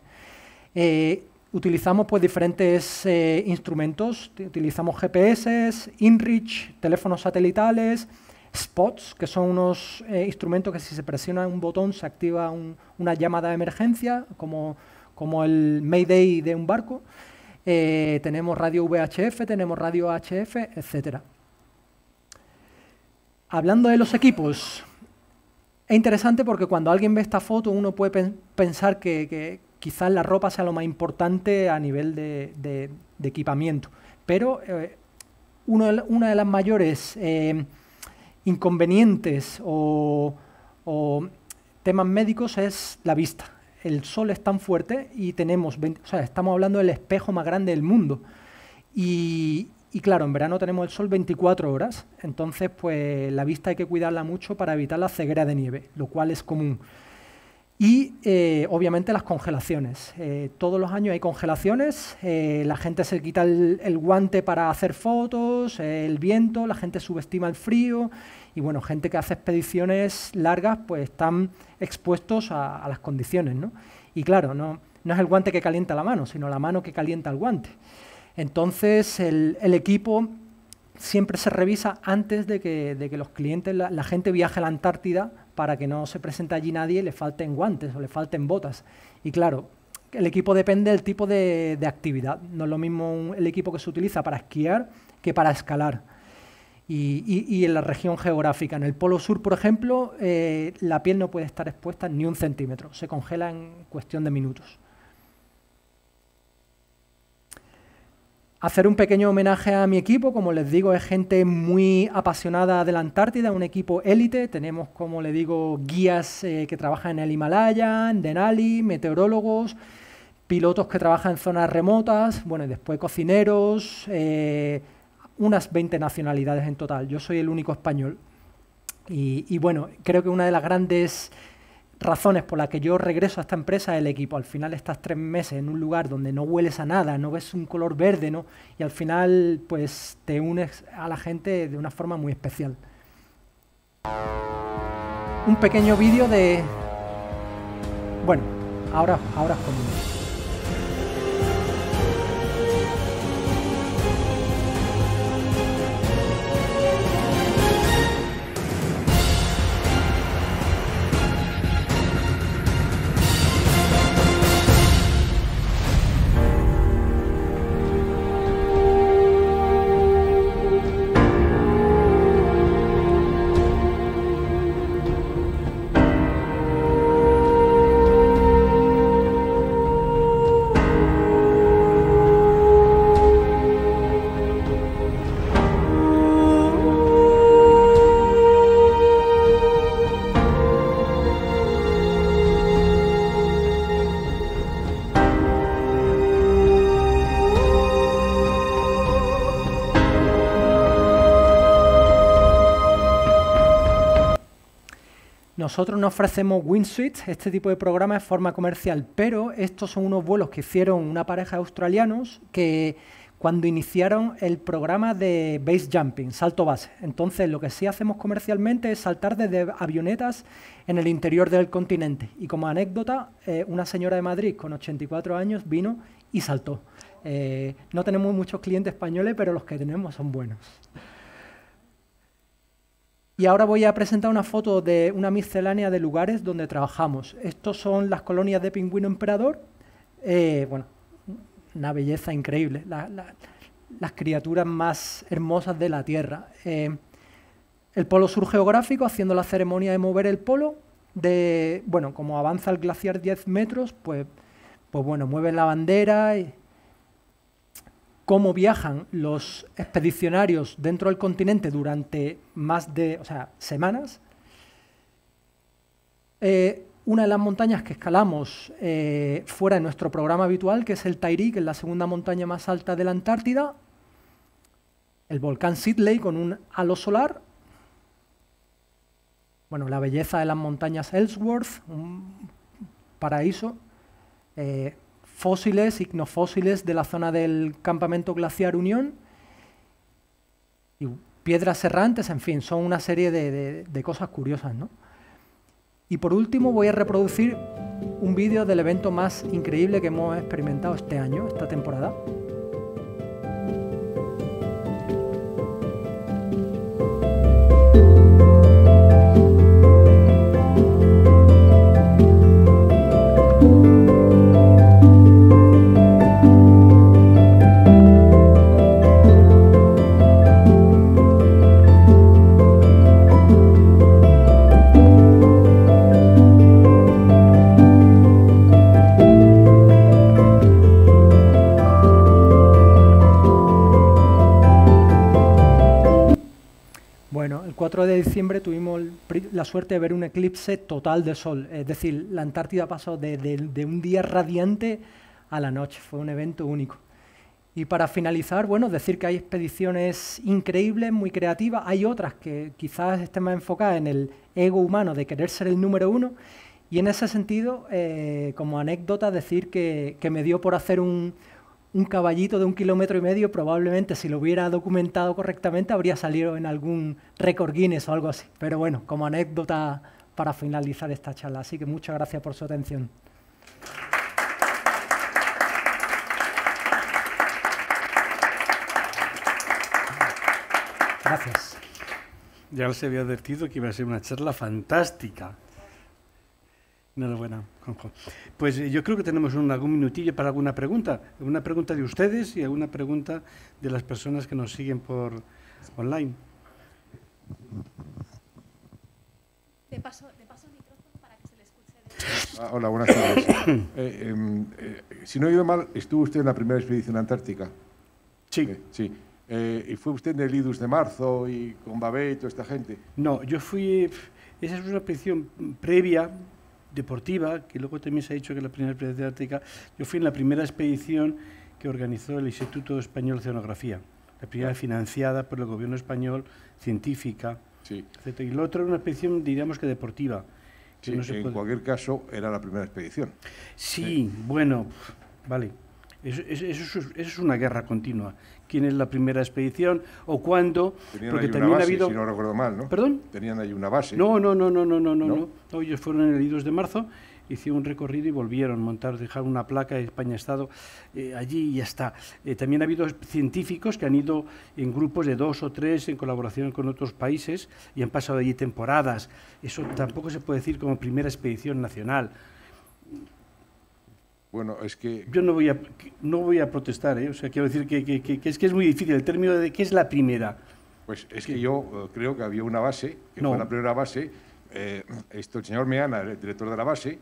Eh, utilizamos pues, diferentes eh, instrumentos, utilizamos GPS, InReach, teléfonos satelitales, spots, que son unos eh, instrumentos que si se presiona un botón se activa una llamada de emergencia, como, el Mayday de un barco. Eh, tenemos radio VHF, tenemos radio HF, etc. Hablando de los equipos, es interesante porque cuando alguien ve esta foto uno puede pensar que, quizás la ropa sea lo más importante a nivel de, equipamiento, pero eh, uno una de las mayores inconvenientes o, temas médicos es la vista. El sol es tan fuerte y tenemos, o sea, estamos hablando del espejo más grande del mundo. Y, y, claro, en verano tenemos el sol 24 horas, entonces pues la vista hay que cuidarla mucho para evitar la ceguera de nieve, lo cual es común. Y eh, obviamente las congelaciones. Eh, todos los años hay congelaciones, eh, la gente se quita el, guante para hacer fotos, el viento, la gente subestima el frío y bueno, gente que hace expediciones largas pues están expuestos a, las condiciones. ¿no? Y claro, no, no es el guante que calienta la mano, sino la mano que calienta el guante. Entonces el, equipo siempre se revisa antes de que, de que los clientes, la gente viaje a la Antártida para que no se presente allí nadie y le falten guantes o le falten botas. Y claro, el equipo depende del tipo de, actividad. No es lo mismo el equipo que se utiliza para esquiar que para escalar. Y, en la región geográfica, en el Polo Sur, por ejemplo, eh, la piel no puede estar expuesta ni un centímetro. Se congela en cuestión de minutos. hacer un pequeño homenaje a mi equipo. Como les digo, es gente muy apasionada de la Antártida, un equipo élite. Tenemos, como le digo, guías eh, que trabajan en el Himalaya, en Denali, meteorólogos, pilotos que trabajan en zonas remotas, bueno, y después cocineros, eh, unas 20 nacionalidades en total. Yo soy el único español. y bueno, creo que una de las grandes razones por las que yo regreso a esta empresa el equipo. Al final estás tres meses en un lugar donde no hueles a nada, no ves un color verde, ¿no? Y al final, pues te unes a la gente de una forma muy especial. Un pequeño vídeo de. Bueno, ahora, ahora Nosotros no ofrecemos windsuits, este tipo de programa de forma comercial, pero estos son unos vuelos que hicieron una pareja de australianos que cuando iniciaron el programa de base jumping, salto base. Entonces, lo que sí hacemos comercialmente es saltar desde avionetas en el interior del continente. Y como anécdota, eh, una señora de Madrid con 84 años vino y saltó. Eh, no tenemos muchos clientes españoles, pero los que tenemos son buenos. Y ahora voy a presentar una foto de una miscelánea de lugares donde trabajamos. Estos son las colonias de pingüino emperador. Eh, bueno, una belleza increíble. las criaturas más hermosas de la Tierra. Eh, el polo sur geográfico, haciendo la ceremonia de mover el polo. De, bueno, como avanza el glaciar 10 metros, pues, pues bueno, mueve la bandera cómo viajan los expedicionarios dentro del continente durante más de o sea, semanas. Eh, una de las montañas que escalamos eh, fuera de nuestro programa habitual, que es el Tairi, que es la segunda montaña más alta de la Antártida, el volcán Sidley con un halo solar, bueno, la belleza de las montañas Ellsworth, un paraíso, eh, fósiles, ignofósiles de la zona del campamento glaciar Unión y piedras errantes, en fin, son una serie de, de cosas curiosas. ¿no? Y por último voy a reproducir un vídeo del evento más increíble que hemos experimentado este año, esta temporada. 4 de diciembre tuvimos la suerte de ver un eclipse total de sol, es decir, la Antártida pasó de, un día radiante a la noche, fue un evento único. Y para finalizar, bueno, decir que hay expediciones increíbles, muy creativas, hay otras que quizás estén más enfocadas en el ego humano de querer ser el número uno, y en ese sentido, eh, como anécdota, decir que me dio por hacer un, un caballito de un kilómetro y medio probablemente si lo hubiera documentado correctamente habría salido en algún récord Guinness o algo así. Pero bueno, como anécdota para finalizar esta charla. Así que muchas gracias por su atención. Gracias. Ya os había advertido que iba a ser una charla fantástica. Enhorabuena, Juanjo. Pues eh, yo creo que tenemos algún minutillo para alguna pregunta. Una pregunta de ustedes y alguna pregunta de las personas que nos siguen por online. Te paso, el micrófono para que se le escuche. Ah, hola, buenas tardes. *coughs* Eh, em, eh, si no he ido mal, estuvo usted en la primera expedición antártica. Sí. sí. ¿Y fue usted en el IDUS de marzo y con Babé y toda esta gente? No, yo fui... Esa es una expedición previa deportiva, que luego también se ha dicho que la primera expedición ártica. yo fui en la primera expedición que organizó el Instituto Español de Oceanografía, la primera ah. financiada por el gobierno español, científica, etc. Y la otra era una expedición, diríamos que deportiva. sí, no en cualquier caso, era la primera expedición. Sí, bueno, vale. eso, es una guerra continua quién es la primera expedición o cuándo. Tenían porque también una base, ha habido... si no recuerdo mal, ¿no? ¿Perdón? Tenían allí una base. No, no, no, no, no, no, no. ellos fueron en el 2 de marzo, hicieron un recorrido y volvieron montar, dejaron una placa de España-Estado eh, allí y ya está. Eh, también ha habido científicos que han ido en grupos de dos o tres en colaboración con otros países y han pasado allí temporadas. Eso tampoco se puede decir como primera expedición nacional. Bueno, es que... Yo no voy a, no voy a protestar, ¿eh? O sea, quiero decir que, es que es muy difícil el término de qué es la primera. Pues es que yo eh, creo que había una base, que fue la primera base. Eh, esto, el señor Meana, el director de la base,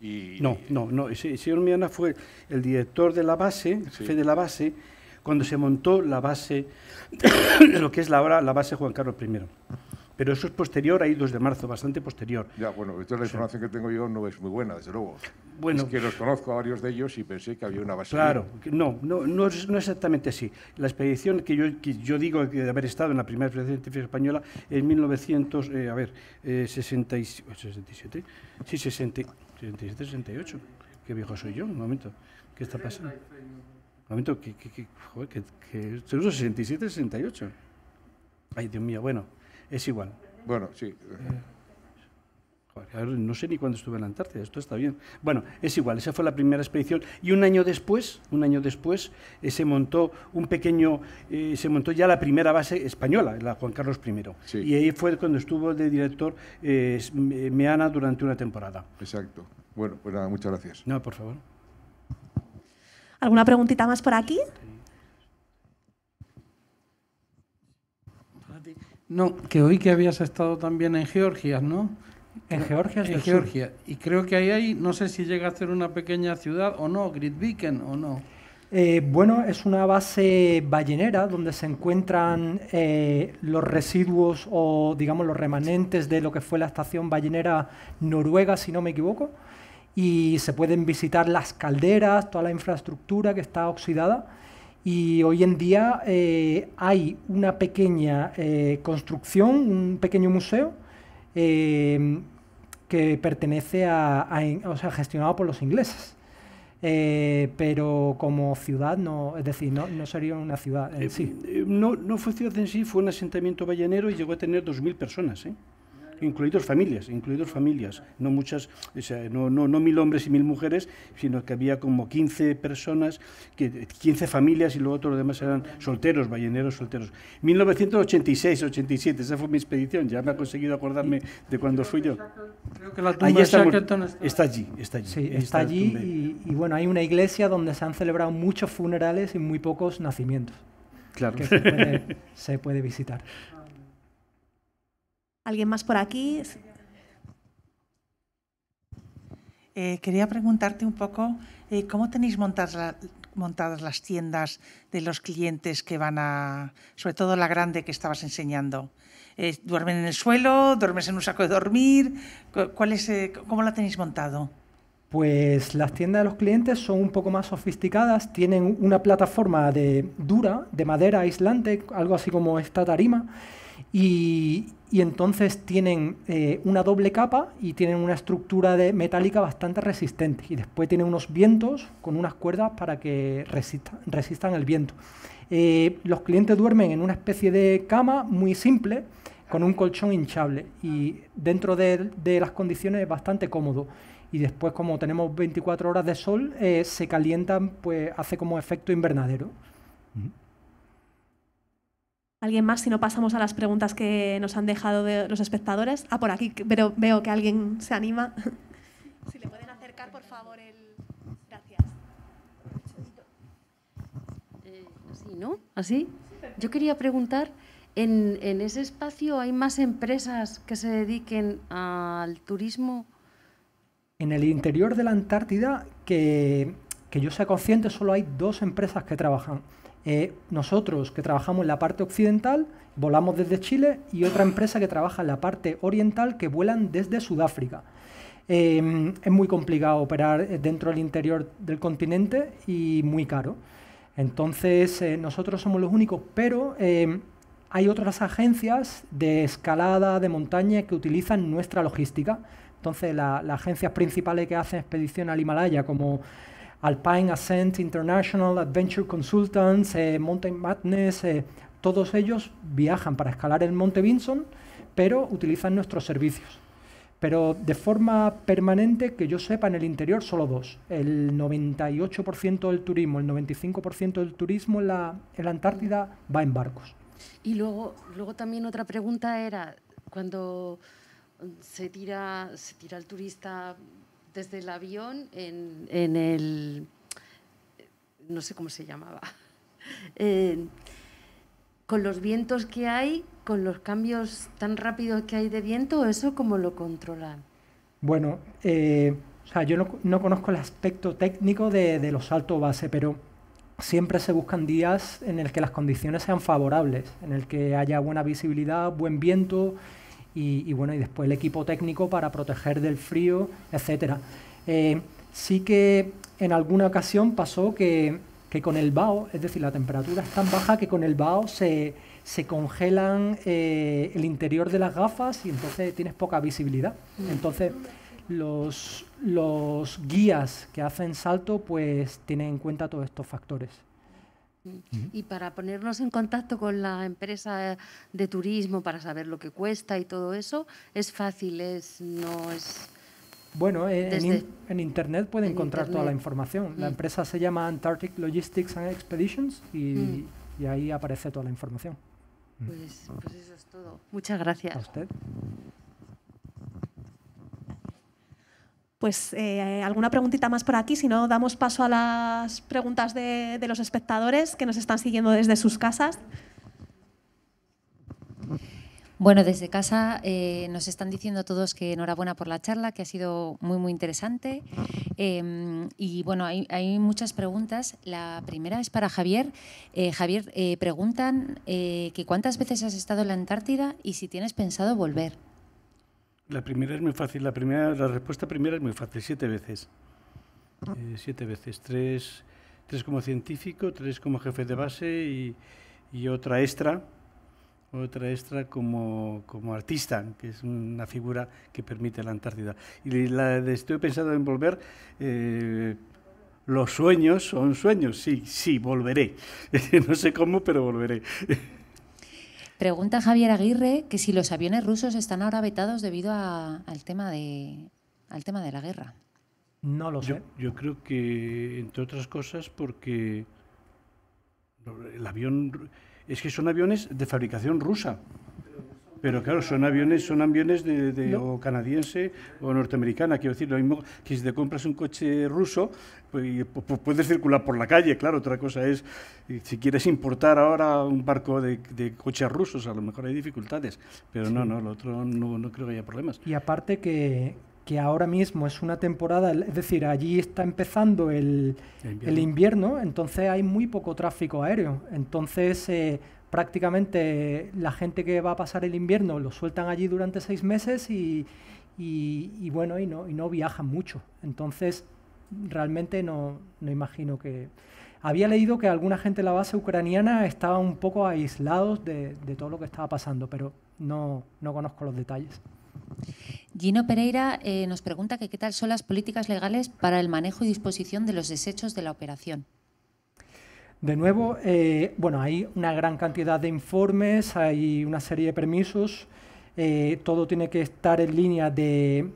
y... No, no, no. El señor Meana fue el director de la base, el jefe de la base, cuando se montó la base, *coughs* lo que es la, ahora la base Juan Carlos I pero eso es posterior a 2 de marzo, bastante posterior. Ya, bueno, entonces la información que tengo yo no es muy buena, desde luego. Bueno, es que los conozco a varios de ellos y pensé que había una base. Claro, no, no, no, es, exactamente así. La expedición que yo, yo digo de haber estado en la primera expedición científica española en 1967, eh, a ver, eh, 67, sí, 67, 68. Qué viejo soy yo, un momento. ¿Qué está pasando? Un momento, que, que, joder, que, que 67, 68. Ay, Dios mío, bueno es igual. Bueno, sí. Eh, no sé ni cuándo estuve en la Antártida, esto está bien. Bueno, es igual, esa fue la primera expedición. Y un año después, un año después, eh, se montó un pequeño, eh, se montó ya la primera base española, la Juan Carlos I. Y ahí fue cuando estuvo de director Meana durante una temporada. Exacto. Bueno, pues nada, muchas gracias. No, por favor. ¿Alguna preguntita más por aquí? No, que hoy que habías estado también en Georgia, ¿no? En Georgia, en Georgia. Y creo que ahí hay, no sé si llega a ser una pequeña ciudad o no, Gridviken o no. Eh, bueno, es una base ballenera donde se encuentran eh, los residuos o, digamos, los remanentes de lo que fue la estación ballenera noruega, si no me equivoco. Y se pueden visitar las calderas, toda la infraestructura que está oxidada y hoy en día eh, hay una pequeña eh, construcción, un pequeño museo eh, que pertenece a, o sea, gestionado por los ingleses. pero como ciudad, no, es decir, no, sería una ciudad en sí. no, fue ciudad en sí, fue un asentamiento ballenero y llegó a tener 2.000 personas. ¿eh? incluidos familias, incluidos familias, no muchas, no, no, mil hombres y mil mujeres, sino que había como 15 personas, que, 15 familias y luego todos los demás eran solteros, balleneros solteros. 1986, 87, esa fue mi expedición, ya me ha conseguido acordarme de cuando fui yo. Creo que la tumba de está, está allí, está allí. Sí, está, allí y, bueno, hay una iglesia donde se han celebrado muchos funerales y muy pocos nacimientos. Claro. que se *laughs* se puede, visitar. ¿Alguien más por aquí? Eh, quería preguntarte un poco eh, cómo tenéis montadas, las tiendas de los clientes que van a, sobre todo la grande que estabas enseñando. Eh, ¿Duermen en el suelo? ¿Duermes en un saco de dormir? ¿Cómo la tenéis montado? Pues las tiendas de los clientes son un poco más sofisticadas, tienen una plataforma de dura, de madera aislante, algo así como esta tarima, y, y entonces tienen eh, una doble capa y tienen una estructura de metálica bastante resistente. Y después tienen unos vientos con unas cuerdas para que resistan el viento. Eh, los clientes duermen en una especie de cama muy simple con un colchón hinchable y dentro de, las condiciones es bastante cómodo. Y después como tenemos 24 horas de sol, eh, se calientan, pues hace como efecto invernadero alguien más, si no pasamos a las preguntas que nos han dejado los espectadores. Ah, por aquí pero veo que alguien se anima. *laughs* si le pueden acercar, por favor, el... Gracias. Eh, así, ¿no? ¿Así? Yo quería preguntar, ¿en, ¿en ese espacio hay más empresas que se dediquen al turismo? En el interior de la Antártida, que, que yo sea consciente, solo hay dos empresas que trabajan. Eh, nosotros que trabajamos en la parte occidental volamos desde Chile y otra empresa que trabaja en la parte oriental que vuelan desde Sudáfrica. Em, es muy complicado operar eh, dentro del interior del continente y muy caro. Entonces eh, nosotros somos los únicos, pero em, hay otras agencias de escalada de montaña que utilizan nuestra logística. Entonces las agencias principales que hacen expedición al Himalaya como Alpine Ascent International, Adventure Consultants, eh, Mountain Madness, eh, todos ellos viajan para escalar el Monte Vinson, pero utilizan nuestros servicios. Pero de forma permanente, que yo sepa, en el interior solo dos. El 98% del turismo, el 95% del turismo en la, en la Antártida va en barcos. Y luego, luego también otra pregunta era, cuando se tira, se tira el turista desde el avión en, el... no sé cómo se llamaba. *laughs* con los vientos que hay, con los cambios tan rápidos que hay de viento, ¿eso cómo lo controlan? Bueno, eh, o sea, yo no, conozco el aspecto técnico de, de los saltos base, pero siempre se buscan días en el que las condiciones sean favorables, en el que haya buena visibilidad, buen viento y, bueno, y después el equipo técnico para proteger del frío, etc. Eh, sí que en alguna ocasión pasó que, con el BAO, es decir, la temperatura es tan baja que con el BAO se, se congelan eh, el interior de las gafas y entonces tienes poca visibilidad. Mm. Entonces, los, los guías que hacen salto pues tienen en cuenta todos estos factores. Y para ponernos en contacto con la empresa de turismo, para saber lo que cuesta y todo eso, es fácil, es, no es... Bueno, en, Internet puede encontrar toda la información. La mm. empresa se llama Antarctic Logistics and Expeditions y, mm. ahí aparece toda la información. Mm. Pues, pues eso es todo. Muchas gracias. A usted. pues eh, alguna preguntita más por aquí, si no damos paso a las preguntas de, los espectadores que nos están siguiendo desde sus casas. Bueno, desde casa eh, nos están diciendo todos que enhorabuena por la charla, que ha sido muy, muy interesante. Em, y bueno, hay, muchas preguntas. La primera es para Javier. Eh, Javier, preguntan que cuántas veces has estado en la Antártida y si tienes pensado volver. La primera es muy fácil, la, primera, la respuesta primera es muy fácil, siete veces. Eh, siete veces, tres, tres como científico, tres como jefe de base y, otra extra, otra extra como, como, artista, que es una figura que permite la Antártida. Y la, estoy pensando en volver. Eh, los sueños son sueños, sí, sí, volveré. *laughs* no sé cómo, pero volveré. *laughs* Pregunta Javier Aguirre que si los aviones rusos están ahora vetados debido al, tema de, al tema de la guerra. No lo sé. Yo, yo, creo que, entre otras cosas, porque el avión... Es que son aviones de fabricación rusa. Pero claro, son aviones, son aviones de, o canadiense o norteamericana. Quiero decir, lo mismo que si te compras un coche ruso, pues, puedes circular por la calle. Claro, otra cosa es si quieres importar ahora un barco de, coches rusos, a lo mejor hay dificultades. Pero no, no, lo otro no, no creo que haya problemas. Y aparte que, que ahora mismo es una temporada, es decir, allí está empezando el, invierno. entonces hay muy poco tráfico aéreo. Entonces, eh, prácticamente la gente que va a pasar el invierno lo sueltan allí durante seis meses y, bueno, y no, y viajan mucho. Entonces, realmente no, imagino que... Había leído que alguna gente de la base ucraniana estaba un poco aislados de, todo lo que estaba pasando, pero no, no conozco los detalles. Gino Pereira eh, nos pregunta que qué tal son las políticas legales para el manejo y disposición de los desechos de la operación. De nuevo, eh, bueno, hay una gran cantidad de informes, hay una serie de permisos, eh, todo tiene que estar en línea de,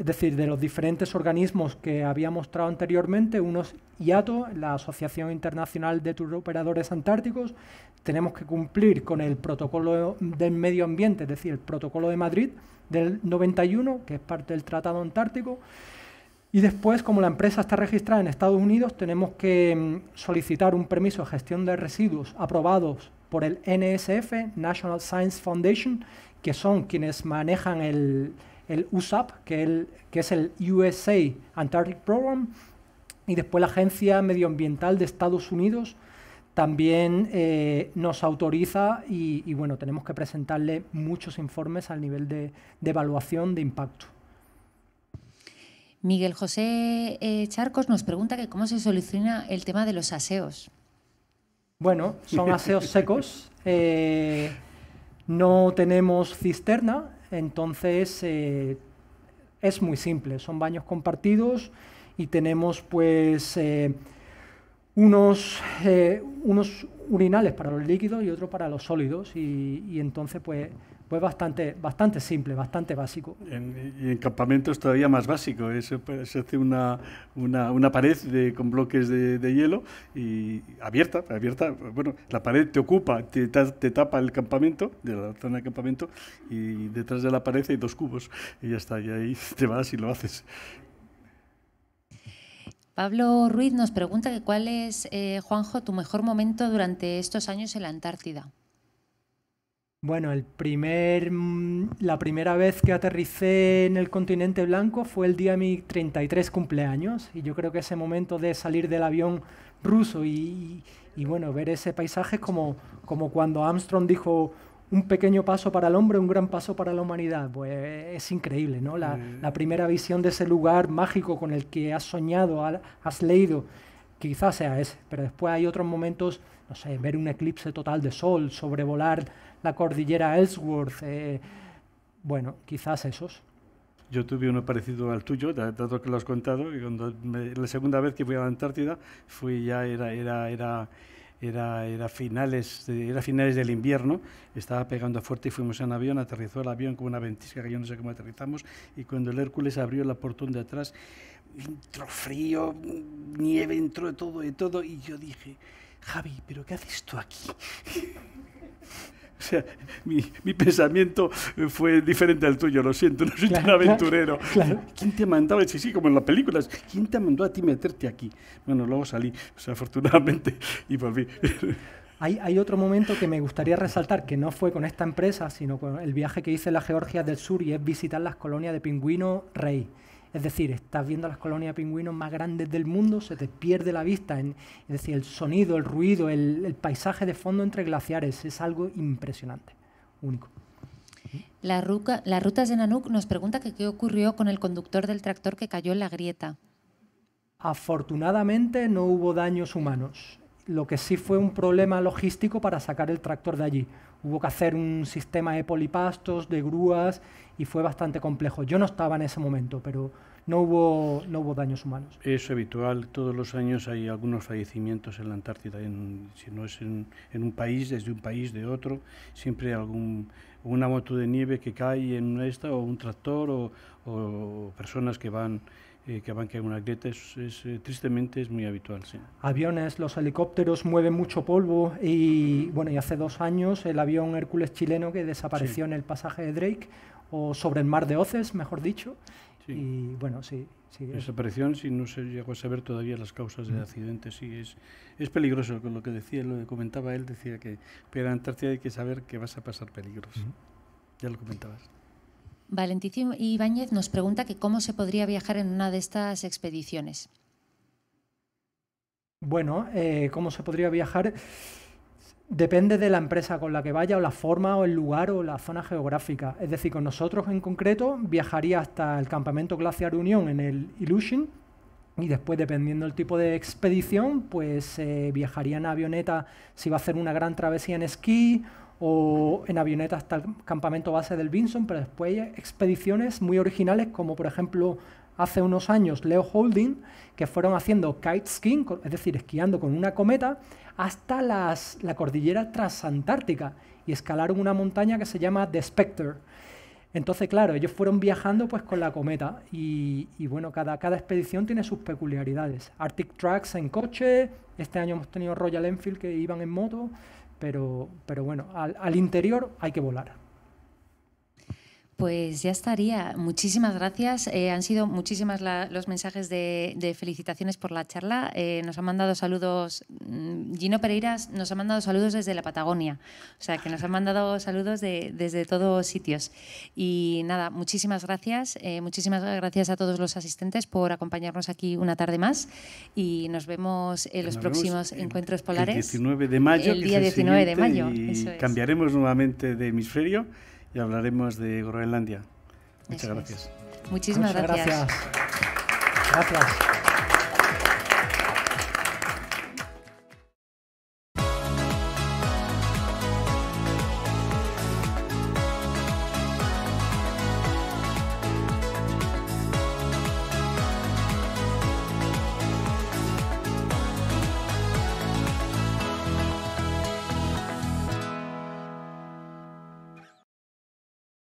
decir, de los diferentes organismos que había mostrado anteriormente, unos IATO, la Asociación Internacional de Operadores Antárticos, tenemos que cumplir con el protocolo del medio ambiente, es decir, el protocolo de Madrid del 91, que es parte del Tratado Antártico, y después, como la empresa está registrada en Estados Unidos, tenemos que mm, solicitar un permiso de gestión de residuos aprobados por el NSF, National Science Foundation, que son quienes manejan el, USAP, que, es el USA Antarctic Program, y después la Agencia Medioambiental de Estados Unidos también eh, nos autoriza y, bueno, tenemos que presentarle muchos informes al nivel de evaluación de impacto. Miguel José eh, Charcos nos pregunta que cómo se soluciona el tema de los aseos. Bueno, son aseos secos. *laughs* Eh, no tenemos cisterna, entonces eh, es muy simple. Son baños compartidos y tenemos pues unos, unos urinales para los líquidos y otro para los sólidos. Y, y entonces pues es bastante, bastante simple, bastante básico. En, y en campamento todavía más básico. se hace una, una, una pared con bloques de, hielo y abierta, abierta. Bueno, la pared te ocupa, te, te, tapa el campamento, de la zona de campamento, y detrás de la pared hay dos cubos. Y ya está, y ahí *laughs* te vas y lo haces. Pablo Ruiz nos pregunta que cuál es, eh, Juanjo, tu mejor momento durante estos años en la Antártida. Bueno, el primer, mm, la primera vez que aterricé en el continente blanco fue el día de mi 33 cumpleaños y yo creo que ese momento de salir del avión ruso y, bueno, ver ese paisaje es como, como cuando Armstrong dijo un pequeño paso para el hombre, un gran paso para la humanidad. Pues es increíble, ¿no? La, mm. la primera visión de ese lugar mágico con el que has soñado, has leído, quizás sea ese, pero después hay otros momentos, no sé, ver un eclipse total de sol, sobrevolar la cordillera Ellsworth, eh, bueno, quizás esos. Yo tuve uno parecido al tuyo, dado que lo has contado, y cuando la segunda vez que fui a la Antártida, fui ya, era, era, era, era, era, finales era finales del invierno, estaba pegando fuerte y fuimos en avión, aterrizó el avión con una ventisca que yo no sé cómo aterrizamos, y cuando el Hércules abrió la portón de atrás, entró frío, nieve, entró todo, y todo, y yo dije, Javi, ¿pero qué haces tú aquí? *laughs* O sea, mi, pensamiento fue diferente al tuyo, lo siento, no soy tan aventurero. ¿Quién te mandaba? Sí, sí, como en las películas. ¿Quién te mandó a ti meterte aquí? Bueno, luego salí, o sea, afortunadamente, *laughs* y por Hay, hay, otro momento que me gustaría resaltar, que no fue con esta empresa, sino con el viaje que hice en la Georgia del Sur y es visitar las colonias de pingüino rey. Es decir, estás viendo las colonias de pingüinos más grandes del mundo, se te pierde la vista. es decir, el sonido, el ruido, el, paisaje de fondo entre glaciares es algo impresionante, único. La, Ruta la de Nanuk nos pregunta qué ocurrió con el conductor del tractor que cayó en la grieta. Afortunadamente no hubo daños humanos. Lo que sí fue un problema logístico para sacar el tractor de allí. Hubo que hacer un sistema de polipastos, de grúas, y fue bastante complejo. Yo no estaba en ese momento, pero no hubo, no hubo daños humanos. Es habitual, todos los años hay algunos fallecimientos en la Antártida, si no es en, un país, desde un país, de otro, siempre algún, una moto de nieve que cae en esta, o un tractor, o, o personas que van eh, que una grieta es, eh, tristemente es muy habitual. Sí. Aviones, los helicópteros mueven mucho polvo y bueno y hace dos años el avión Hércules chileno que desapareció en el pasaje de Drake o sobre el mar de Oces, mejor dicho. Y bueno, sí. si no se llegó a saber todavía las causas del mm. accidente, sí, es, es peligroso. Con lo que decía, lo que comentaba él, decía que para Antártida hay que saber que vas a pasar peligros. Mm. Ya lo comentabas. Valentín Ibáñez nos pregunta que cómo se podría viajar en una de estas expediciones. Bueno, eh, ¿cómo se podría viajar? Depende de la empresa con la que vaya, o la forma, o el lugar, o la zona geográfica. Es decir, con nosotros en concreto viajaría hasta el campamento Glaciar Unión en el Illusion, y después, dependiendo del tipo de expedición, pues eh, viajaría en avioneta si va a hacer una gran travesía en esquí o en avioneta hasta el campamento base del Vinson, pero después hay expediciones muy originales como por ejemplo hace unos años Leo Holding, que fueron haciendo kite skiing, es decir, esquiando con una cometa, hasta las, la cordillera transantártica y escalaron una montaña que se llama The Spectre. Entonces, claro, ellos fueron viajando pues con la cometa y, bueno, cada, cada expedición tiene sus peculiaridades. Arctic Tracks en coche, este año hemos tenido Royal Enfield que iban en moto, pero, pero bueno, al, al interior hay que volar. Pues ya estaría. Muchísimas gracias. Eh, han sido muchísimas los mensajes de, felicitaciones por la charla. Eh, nos han mandado saludos, mm, Gino Pereiras nos ha mandado saludos desde la Patagonia, o sea que nos han mandado saludos desde todos sitios. Y nada, muchísimas gracias. Eh, muchísimas gracias a todos los asistentes por acompañarnos aquí una tarde más y nos vemos en los próximos encuentros polares. El 19 de mayo. día 19 de mayo. Cambiaremos nuevamente de hemisferio y hablaremos de Groenlandia. Muchas gracias. Muchísimas gracias. gracias. gracias.